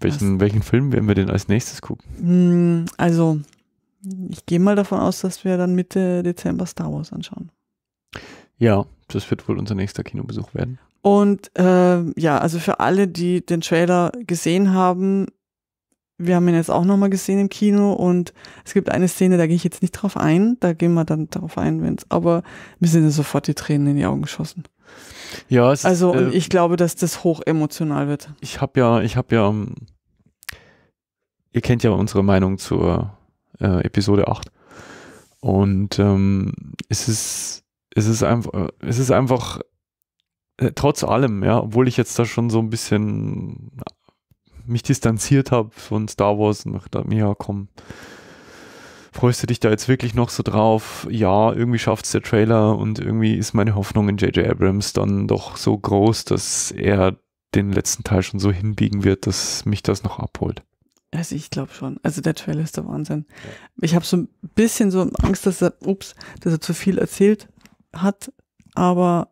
[SPEAKER 1] Welchen, welchen Film werden wir denn als nächstes gucken?
[SPEAKER 2] Hm, also, ich gehe mal davon aus, dass wir dann Mitte Dezember Star Wars anschauen.
[SPEAKER 1] Ja, das wird wohl unser nächster Kinobesuch werden.
[SPEAKER 2] Und äh, ja, also für alle, die den Trailer gesehen haben, wir haben ihn jetzt auch nochmal gesehen im Kino und es gibt eine Szene, da gehe ich jetzt nicht drauf ein, da gehen wir dann drauf ein, wenn's, aber mir sind sofort die Tränen in die Augen geschossen. Ja, es also ist, äh, ich glaube, dass das hoch emotional wird. Ich habe ja, ich habe ja, ähm, ihr
[SPEAKER 1] kennt ja unsere Meinung zur äh, Episode 8 und ähm, es ist es ist einfach, es ist einfach äh, trotz allem, ja, obwohl ich jetzt da schon so ein bisschen mich distanziert habe von Star Wars und dachte mir, ja, komm, freust du dich da jetzt wirklich noch so drauf? Ja, irgendwie schafft es der Trailer und irgendwie ist meine Hoffnung in J.J. Abrams dann doch so groß, dass er den letzten Teil schon so hinbiegen wird, dass mich das noch abholt.
[SPEAKER 2] Also ich glaube schon. Also der Trailer ist der Wahnsinn. Ich habe so ein bisschen so Angst, dass er, ups, dass er zu viel erzählt hat, aber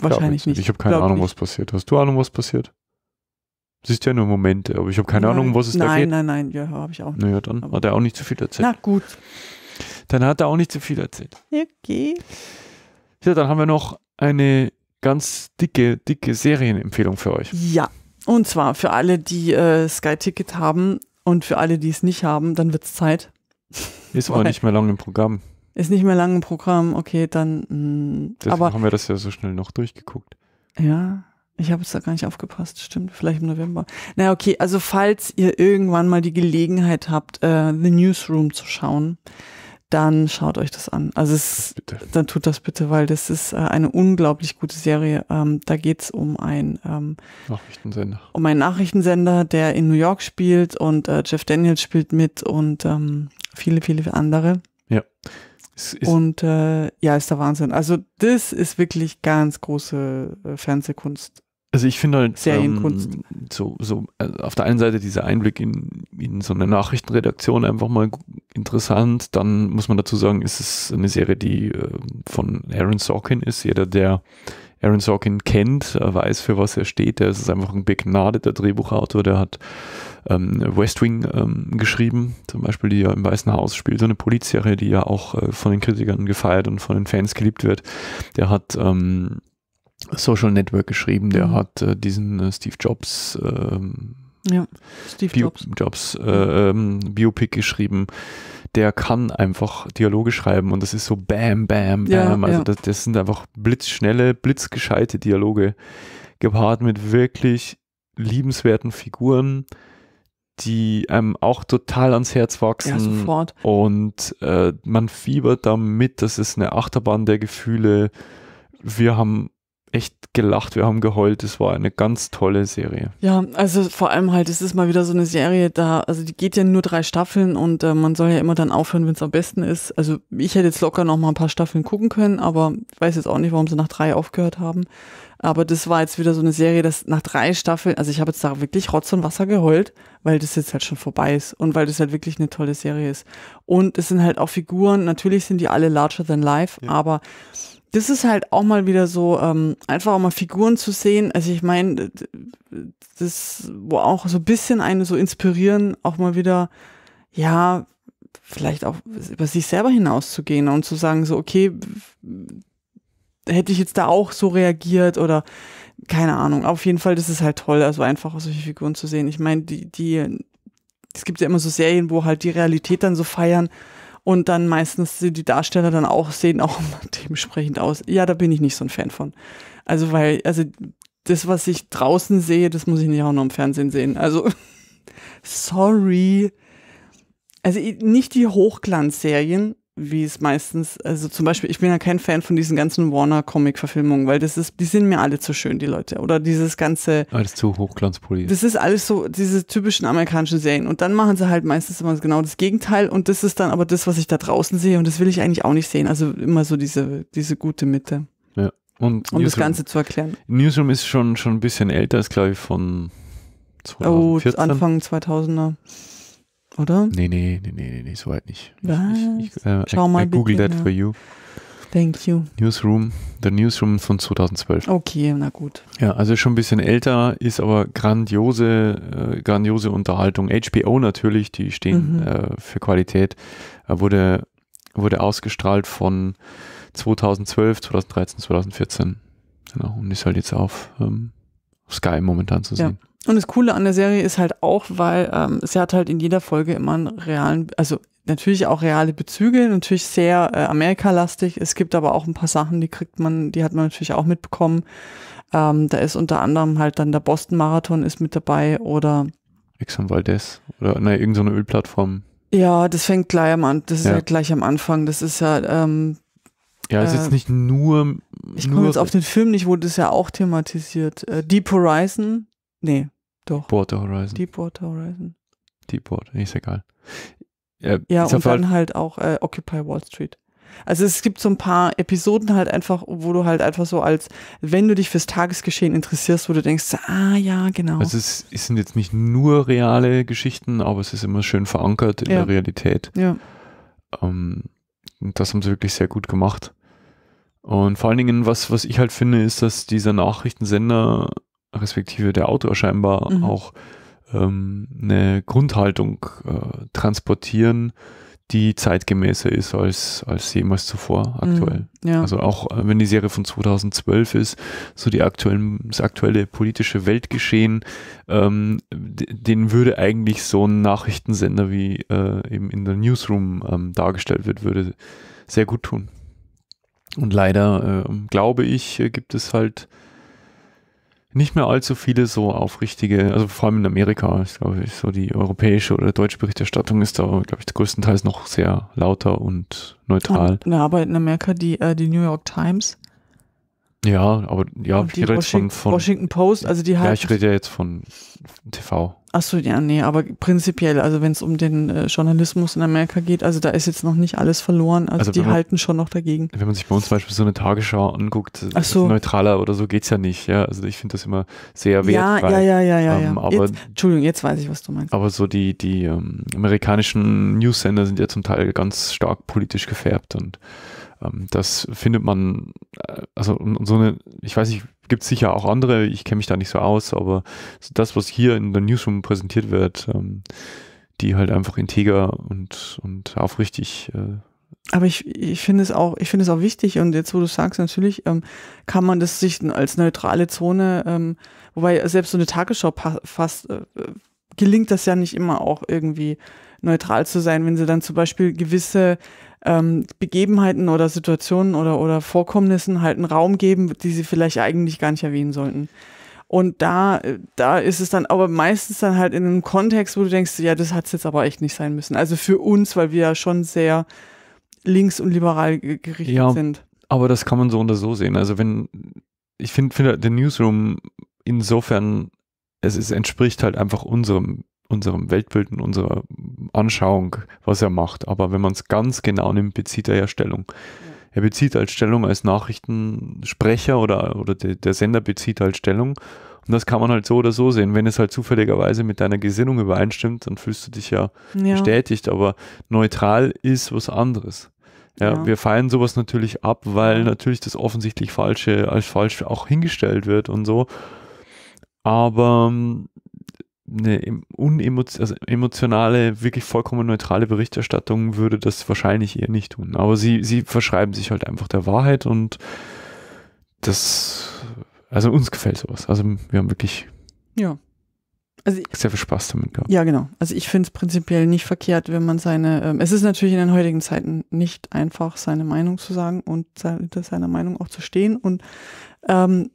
[SPEAKER 2] wahrscheinlich nicht. Ich habe keine Glaub Ahnung, nicht.
[SPEAKER 1] was passiert. Hast du Ahnung, was passiert? Es ist ja nur Momente, aber ich habe keine nein. Ahnung, was es nein, da geht.
[SPEAKER 2] Nein, nein, nein, ja, habe ich auch nicht. Naja, dann aber hat
[SPEAKER 1] er auch nicht zu so viel erzählt. Na gut. Dann hat er auch nicht zu so viel erzählt.
[SPEAKER 2] Okay.
[SPEAKER 1] Ja, dann haben wir noch eine ganz dicke, dicke Serienempfehlung für euch.
[SPEAKER 2] Ja, und zwar für alle, die äh, Sky Ticket haben und für alle, die es nicht haben, dann wird es Zeit. Ist aber nicht mehr lange im Programm. Ist nicht mehr lang im Programm, okay, dann. Mh,
[SPEAKER 1] mm, aber haben wir das ja so schnell noch durchgeguckt.
[SPEAKER 2] Ja, ich habe es da gar nicht aufgepasst, stimmt, vielleicht im November. Naja, okay, also falls ihr irgendwann mal die Gelegenheit habt, äh, The Newsroom zu schauen, dann schaut euch das an. Also es, dann tut das bitte, weil das ist äh, eine unglaublich gute Serie. Ähm, da geht's um ein ähm, Nachrichtensender. Um einen Nachrichtensender, der in New York spielt und äh, Jeff Daniels spielt mit und ähm, viele, viele andere. Ja und äh, ja, ist der Wahnsinn. Also das ist wirklich ganz große äh, Fernsehkunst.
[SPEAKER 1] Also ich finde halt Serienkunst. Ähm, so, so also auf der einen Seite dieser Einblick in, in so eine Nachrichtenredaktion einfach mal interessant. Dann muss man dazu sagen, ist es eine Serie, die äh, von Aaron Sorkin ist. Jeder, der Aaron Sorkin kennt, weiß, für was er steht. Der ist einfach ein begnadeter Drehbuchautor, der hat ähm, West Wing ähm, geschrieben, zum Beispiel, die ja im Weißen Haus spielt, so eine Polizserie, die ja auch äh, von den Kritikern gefeiert und von den Fans geliebt wird. Der hat ähm, Social Network geschrieben, der mhm. hat äh, diesen äh, Steve Jobs ähm, ja, Steve Bio Jobs, Jobs äh, ähm, Biopic geschrieben der kann einfach Dialoge schreiben und das ist so bam, bam, bam. Ja, also ja. Das, das sind einfach blitzschnelle, blitzgescheite Dialoge gepaart mit wirklich liebenswerten Figuren, die einem auch total ans Herz wachsen. Ja, sofort. Und äh, man fiebert damit, das ist eine Achterbahn der Gefühle. Wir haben echt gelacht, wir haben geheult. Es war eine ganz tolle Serie.
[SPEAKER 2] Ja, also vor allem halt, es ist mal wieder so eine Serie, da, also die geht ja nur drei Staffeln und äh, man soll ja immer dann aufhören, wenn es am besten ist. Also ich hätte jetzt locker noch mal ein paar Staffeln gucken können, aber ich weiß jetzt auch nicht, warum sie nach drei aufgehört haben. Aber das war jetzt wieder so eine Serie, dass nach drei Staffeln, also ich habe jetzt da wirklich Rotz und Wasser geheult, weil das jetzt halt schon vorbei ist und weil das halt wirklich eine tolle Serie ist. Und es sind halt auch Figuren, natürlich sind die alle larger than life, ja. aber das ist halt auch mal wieder so, ähm, einfach auch mal Figuren zu sehen. Also ich meine, das, wo auch so ein bisschen eine so inspirieren, auch mal wieder, ja, vielleicht auch über sich selber hinauszugehen und zu sagen, so, okay, hätte ich jetzt da auch so reagiert oder keine Ahnung. Auf jeden Fall, das ist halt toll, also einfach auch solche Figuren zu sehen. Ich meine, die, die, es gibt ja immer so Serien, wo halt die Realität dann so feiern und dann meistens die Darsteller dann auch sehen auch dementsprechend aus. Ja, da bin ich nicht so ein Fan von. Also weil, also das, was ich draußen sehe, das muss ich nicht auch noch im Fernsehen sehen. Also sorry. Also nicht die Hochglanzserien, wie es meistens, also zum Beispiel, ich bin ja kein Fan von diesen ganzen Warner-Comic-Verfilmungen, weil das ist, die sind mir alle zu schön, die Leute. Oder dieses ganze. Alles ah, zu hochglanzpoliert. Das ist alles so, diese typischen amerikanischen Serien. Und dann machen sie halt meistens immer genau das Gegenteil. Und das ist dann aber das, was ich da draußen sehe. Und das will ich eigentlich auch nicht sehen. Also immer so diese, diese gute Mitte. Ja. Und um Newsroom, das Ganze zu erklären.
[SPEAKER 1] Newsroom ist schon, schon ein bisschen älter, ist glaube ich von 2014. Oh, Anfang
[SPEAKER 2] 2000er oder?
[SPEAKER 1] Nee, nee, nee, nee, nee, so weit nicht. Was? Ich, ich, ich äh, Schau mal I Google bitte, that for you. Thank you. Newsroom, The Newsroom von 2012.
[SPEAKER 2] Okay, na gut.
[SPEAKER 1] Ja, also schon ein bisschen älter, ist aber grandiose, äh, grandiose Unterhaltung. HBO natürlich, die stehen mhm. äh, für Qualität, äh, wurde, wurde ausgestrahlt von 2012, 2013, 2014. Genau, und ist halt jetzt auf ähm, Sky momentan zu sehen.
[SPEAKER 2] Und das Coole an der Serie ist halt auch, weil ähm, sie hat halt in jeder Folge immer einen realen, also natürlich auch reale Bezüge, natürlich sehr äh, Amerika-lastig. Es gibt aber auch ein paar Sachen, die kriegt man, die hat man natürlich auch mitbekommen. Ähm, da ist unter anderem halt dann der Boston-Marathon ist mit dabei oder
[SPEAKER 1] Exxon Valdez oder naja, ne, irgendeine Ölplattform.
[SPEAKER 2] Ja, das fängt gleich am an, das ist ja. ja halt gleich am Anfang. Das ist ja ähm, ja, ist äh, jetzt nicht nur. Ich komme jetzt auf den Film nicht, wurde das ja auch thematisiert. Äh, Deep Horizon Nee, doch. Deepwater Horizon. Deepwater Horizon.
[SPEAKER 1] Deepwater, ist egal. Äh, ja, und dann
[SPEAKER 2] halt, auch äh, Occupy Wall Street. Also es gibt so ein paar Episoden halt einfach, wo du halt einfach so als, wenn du dich fürs Tagesgeschehen interessierst, wo du denkst, ah ja, genau. Also
[SPEAKER 1] es, es sind jetzt nicht nur reale Geschichten, aber es ist immer schön verankert in ja. der Realität. Ja. Ähm, das haben sie wirklich sehr gut gemacht. Und vor allen Dingen, was, was ich halt finde, ist, dass dieser Nachrichtensender respektive der Autor scheinbar mhm. auch ähm, eine Grundhaltung äh, transportieren, die zeitgemäßer ist als, als jemals zuvor mhm. aktuell. Mhm, ja. Also auch äh, wenn die Serie von 2012 ist, so die aktuellen, das aktuelle politische Weltgeschehen, ähm, den würde eigentlich so ein Nachrichtensender wie äh, eben in der Newsroom ähm, dargestellt wird, würde sehr gut tun. Und leider, äh, glaube ich, äh, gibt es halt nicht mehr allzu viele so aufrichtige, also vor allem in Amerika, ich glaube, so die europäische oder deutsche Berichterstattung ist da, glaube ich, größtenteils noch sehr lauter und neutral.
[SPEAKER 2] Na, aber in Amerika die, äh, die New York Times.
[SPEAKER 1] Ja, aber ja, und ich rede jetzt von, von Washington Post, also die halt. Ja, ich rede ja jetzt
[SPEAKER 2] von TV. Achso, ja, nee, aber prinzipiell, also wenn es um den äh, Journalismus in Amerika geht, also da ist jetzt noch nicht alles verloren, also, also die man, halten schon noch dagegen.
[SPEAKER 1] Wenn man sich bei uns zum Beispiel so eine Tagesschau anguckt, so. neutraler oder so geht es ja nicht, ja, also ich finde das immer sehr wertvoll. Ja, ja, ja, ja, ja, ähm, ja. Aber, jetzt, Entschuldigung, jetzt weiß ich, was du meinst. Aber so die, die ähm, amerikanischen News-Sender sind ja zum Teil ganz stark politisch gefärbt und ähm, das findet man, äh, also so eine, ich weiß nicht, Gibt sicher auch andere, ich kenne mich da nicht so aus, aber das, was hier in der Newsroom präsentiert wird, ähm, die halt einfach integer und, und aufrichtig. Äh,
[SPEAKER 2] aber ich, ich finde es auch, ich finde es auch wichtig und jetzt, wo du sagst, natürlich ähm, kann man das sich als neutrale Zone, ähm, wobei selbst so eine Tagesschau fast äh, gelingt das ja nicht immer auch irgendwie neutral zu sein, wenn sie dann zum Beispiel gewisse ähm, Begebenheiten oder Situationen oder, oder Vorkommnissen halt einen Raum geben, die sie vielleicht eigentlich gar nicht erwähnen sollten. Und da, äh, da ist es dann aber meistens dann halt in einem Kontext, wo du denkst, ja, das hat es jetzt aber echt nicht sein müssen. Also für uns, weil wir ja schon sehr links und liberal gerichtet ja, sind.
[SPEAKER 1] Aber das kann man so oder so sehen. Also wenn, ich finde, find, halt den Newsroom insofern, es, es entspricht halt einfach unserem unserem Weltbild und unserer Anschauung, was er macht. Aber wenn man es ganz genau nimmt, bezieht er ja Stellung. Ja. Er bezieht als Stellung als Nachrichtensprecher oder, oder de, der Sender bezieht halt Stellung. Und das kann man halt so oder so sehen. Wenn es halt zufälligerweise mit deiner Gesinnung übereinstimmt, dann fühlst du dich ja, ja. bestätigt. Aber neutral ist was anderes. Ja, ja, wir feiern sowas natürlich ab, weil natürlich das offensichtlich Falsche als falsch auch hingestellt wird und so. Aber eine unemotionale, also emotionale, wirklich vollkommen neutrale Berichterstattung würde das wahrscheinlich eher nicht tun. Aber sie, sie verschreiben sich halt einfach der Wahrheit und das, also uns gefällt sowas. Also wir haben wirklich
[SPEAKER 2] ja. also, sehr viel Spaß damit gehabt. Ja, genau. Also ich finde es prinzipiell nicht verkehrt, wenn man seine, ähm, es ist natürlich in den heutigen Zeiten nicht einfach, seine Meinung zu sagen und hinter seiner Meinung auch zu stehen und ähm,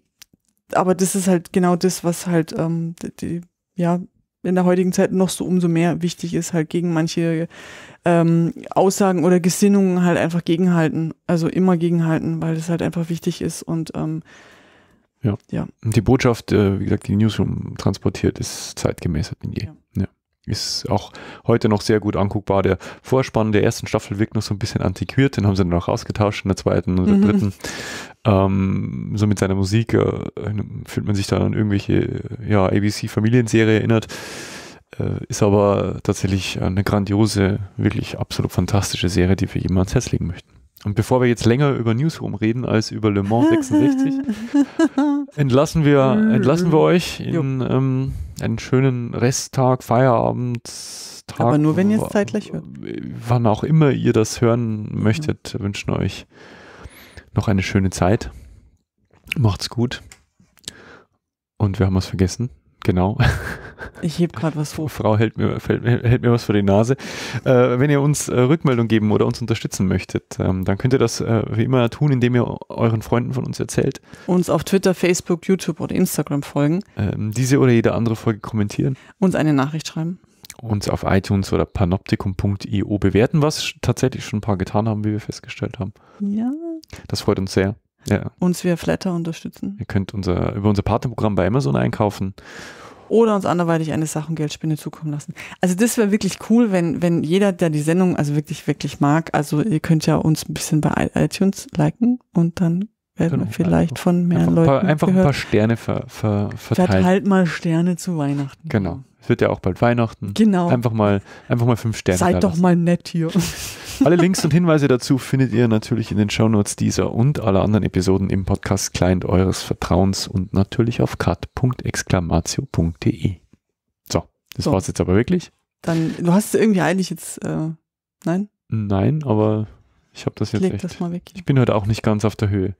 [SPEAKER 2] aber das ist halt genau das, was halt ähm, die, ja, in der heutigen Zeit noch so umso mehr wichtig ist, halt gegen manche ähm, Aussagen oder Gesinnungen halt einfach gegenhalten. Also immer gegenhalten, weil es halt einfach wichtig ist und ähm, ja.
[SPEAKER 1] ja. Die Botschaft, äh, wie gesagt, die Newsroom transportiert, ist zeitgemäßer denn je. Ja. ja ist auch heute noch sehr gut anguckbar. Der Vorspann der ersten Staffel wirkt noch so ein bisschen antiquiert, den haben sie dann auch ausgetauscht in der zweiten und der mhm. dritten. Ähm, so mit seiner Musik äh, fühlt man sich dann an irgendwelche ja, ABC-Familienserie erinnert. Äh, ist aber tatsächlich eine grandiose, wirklich absolut fantastische Serie, die wir jedem ans Herz legen möchten. Und bevor wir jetzt länger über Newsroom reden als über Le Mans 66, entlassen wir, entlassen wir mhm. euch in ähm, einen schönen Resttag, Feierabend, Tag. Aber nur
[SPEAKER 2] wenn ihr es zeitgleich hört.
[SPEAKER 1] Wann auch immer ihr das hören möchtet, ja. wünschen euch noch eine schöne Zeit. Macht's gut. Und wir haben was vergessen. Genau. Ich heb gerade was vor. Frau hält mir, hält mir was vor die Nase. Äh, wenn ihr uns äh, Rückmeldung geben oder uns unterstützen möchtet, ähm, dann könnt ihr das äh, wie immer tun, indem ihr euren Freunden von uns erzählt.
[SPEAKER 2] Uns auf Twitter, Facebook, YouTube oder Instagram folgen.
[SPEAKER 1] Ähm, diese oder jede andere Folge kommentieren.
[SPEAKER 2] Uns eine Nachricht schreiben.
[SPEAKER 1] Uns auf iTunes oder panoptikum.io bewerten, was tatsächlich schon ein paar getan haben, wie wir festgestellt haben. Ja. Das freut uns sehr ja.
[SPEAKER 2] uns via Flatter unterstützen.
[SPEAKER 1] Ihr könnt unser, über unser Partnerprogramm bei Amazon einkaufen.
[SPEAKER 2] Oder uns anderweitig eine Sachengeldspinne zukommen lassen. Also das wäre wirklich cool, wenn, wenn jeder, der die Sendung also wirklich, wirklich mag, also ihr könnt ja uns ein bisschen bei iTunes liken und dann werden genau. wir vielleicht von mehr Leuten. paar, einfach gehört. ein paar
[SPEAKER 1] Sterne ver, ver, verteilen. Verteilt
[SPEAKER 2] mal Sterne zu Weihnachten.
[SPEAKER 1] Genau. Es wird ja auch bald Weihnachten. Genau. Einfach mal, einfach mal fünf Sterne. Seid doch
[SPEAKER 2] mal nett hier.
[SPEAKER 1] Alle Links und Hinweise dazu findet ihr natürlich in den Shownotes dieser und aller anderen Episoden im Podcast Client eures Vertrauens und natürlich auf cut.exclamatio.de. So, das so. war's jetzt aber wirklich.
[SPEAKER 2] Dann, du hast es irgendwie eigentlich jetzt, äh, nein?
[SPEAKER 1] Nein, aber ich habe das jetzt Leg echt. Das mal weg. Ich bin heute auch nicht ganz auf der Höhe.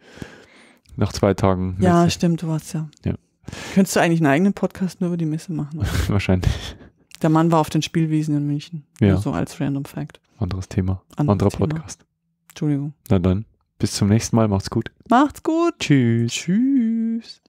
[SPEAKER 1] Nach zwei Tagen. Messe. Ja, stimmt, du warst ja. ja.
[SPEAKER 2] Könntest du eigentlich einen eigenen Podcast nur über die Messe machen? Wahrscheinlich. Der Mann war auf den Spielwiesen in München. Ja. so als Random Fact.
[SPEAKER 1] Anderes Thema. Anderes Anderer Thema. Podcast. Entschuldigung. Na dann, bis zum nächsten Mal. Macht's gut. Macht's gut. Tschüss. Tschüss.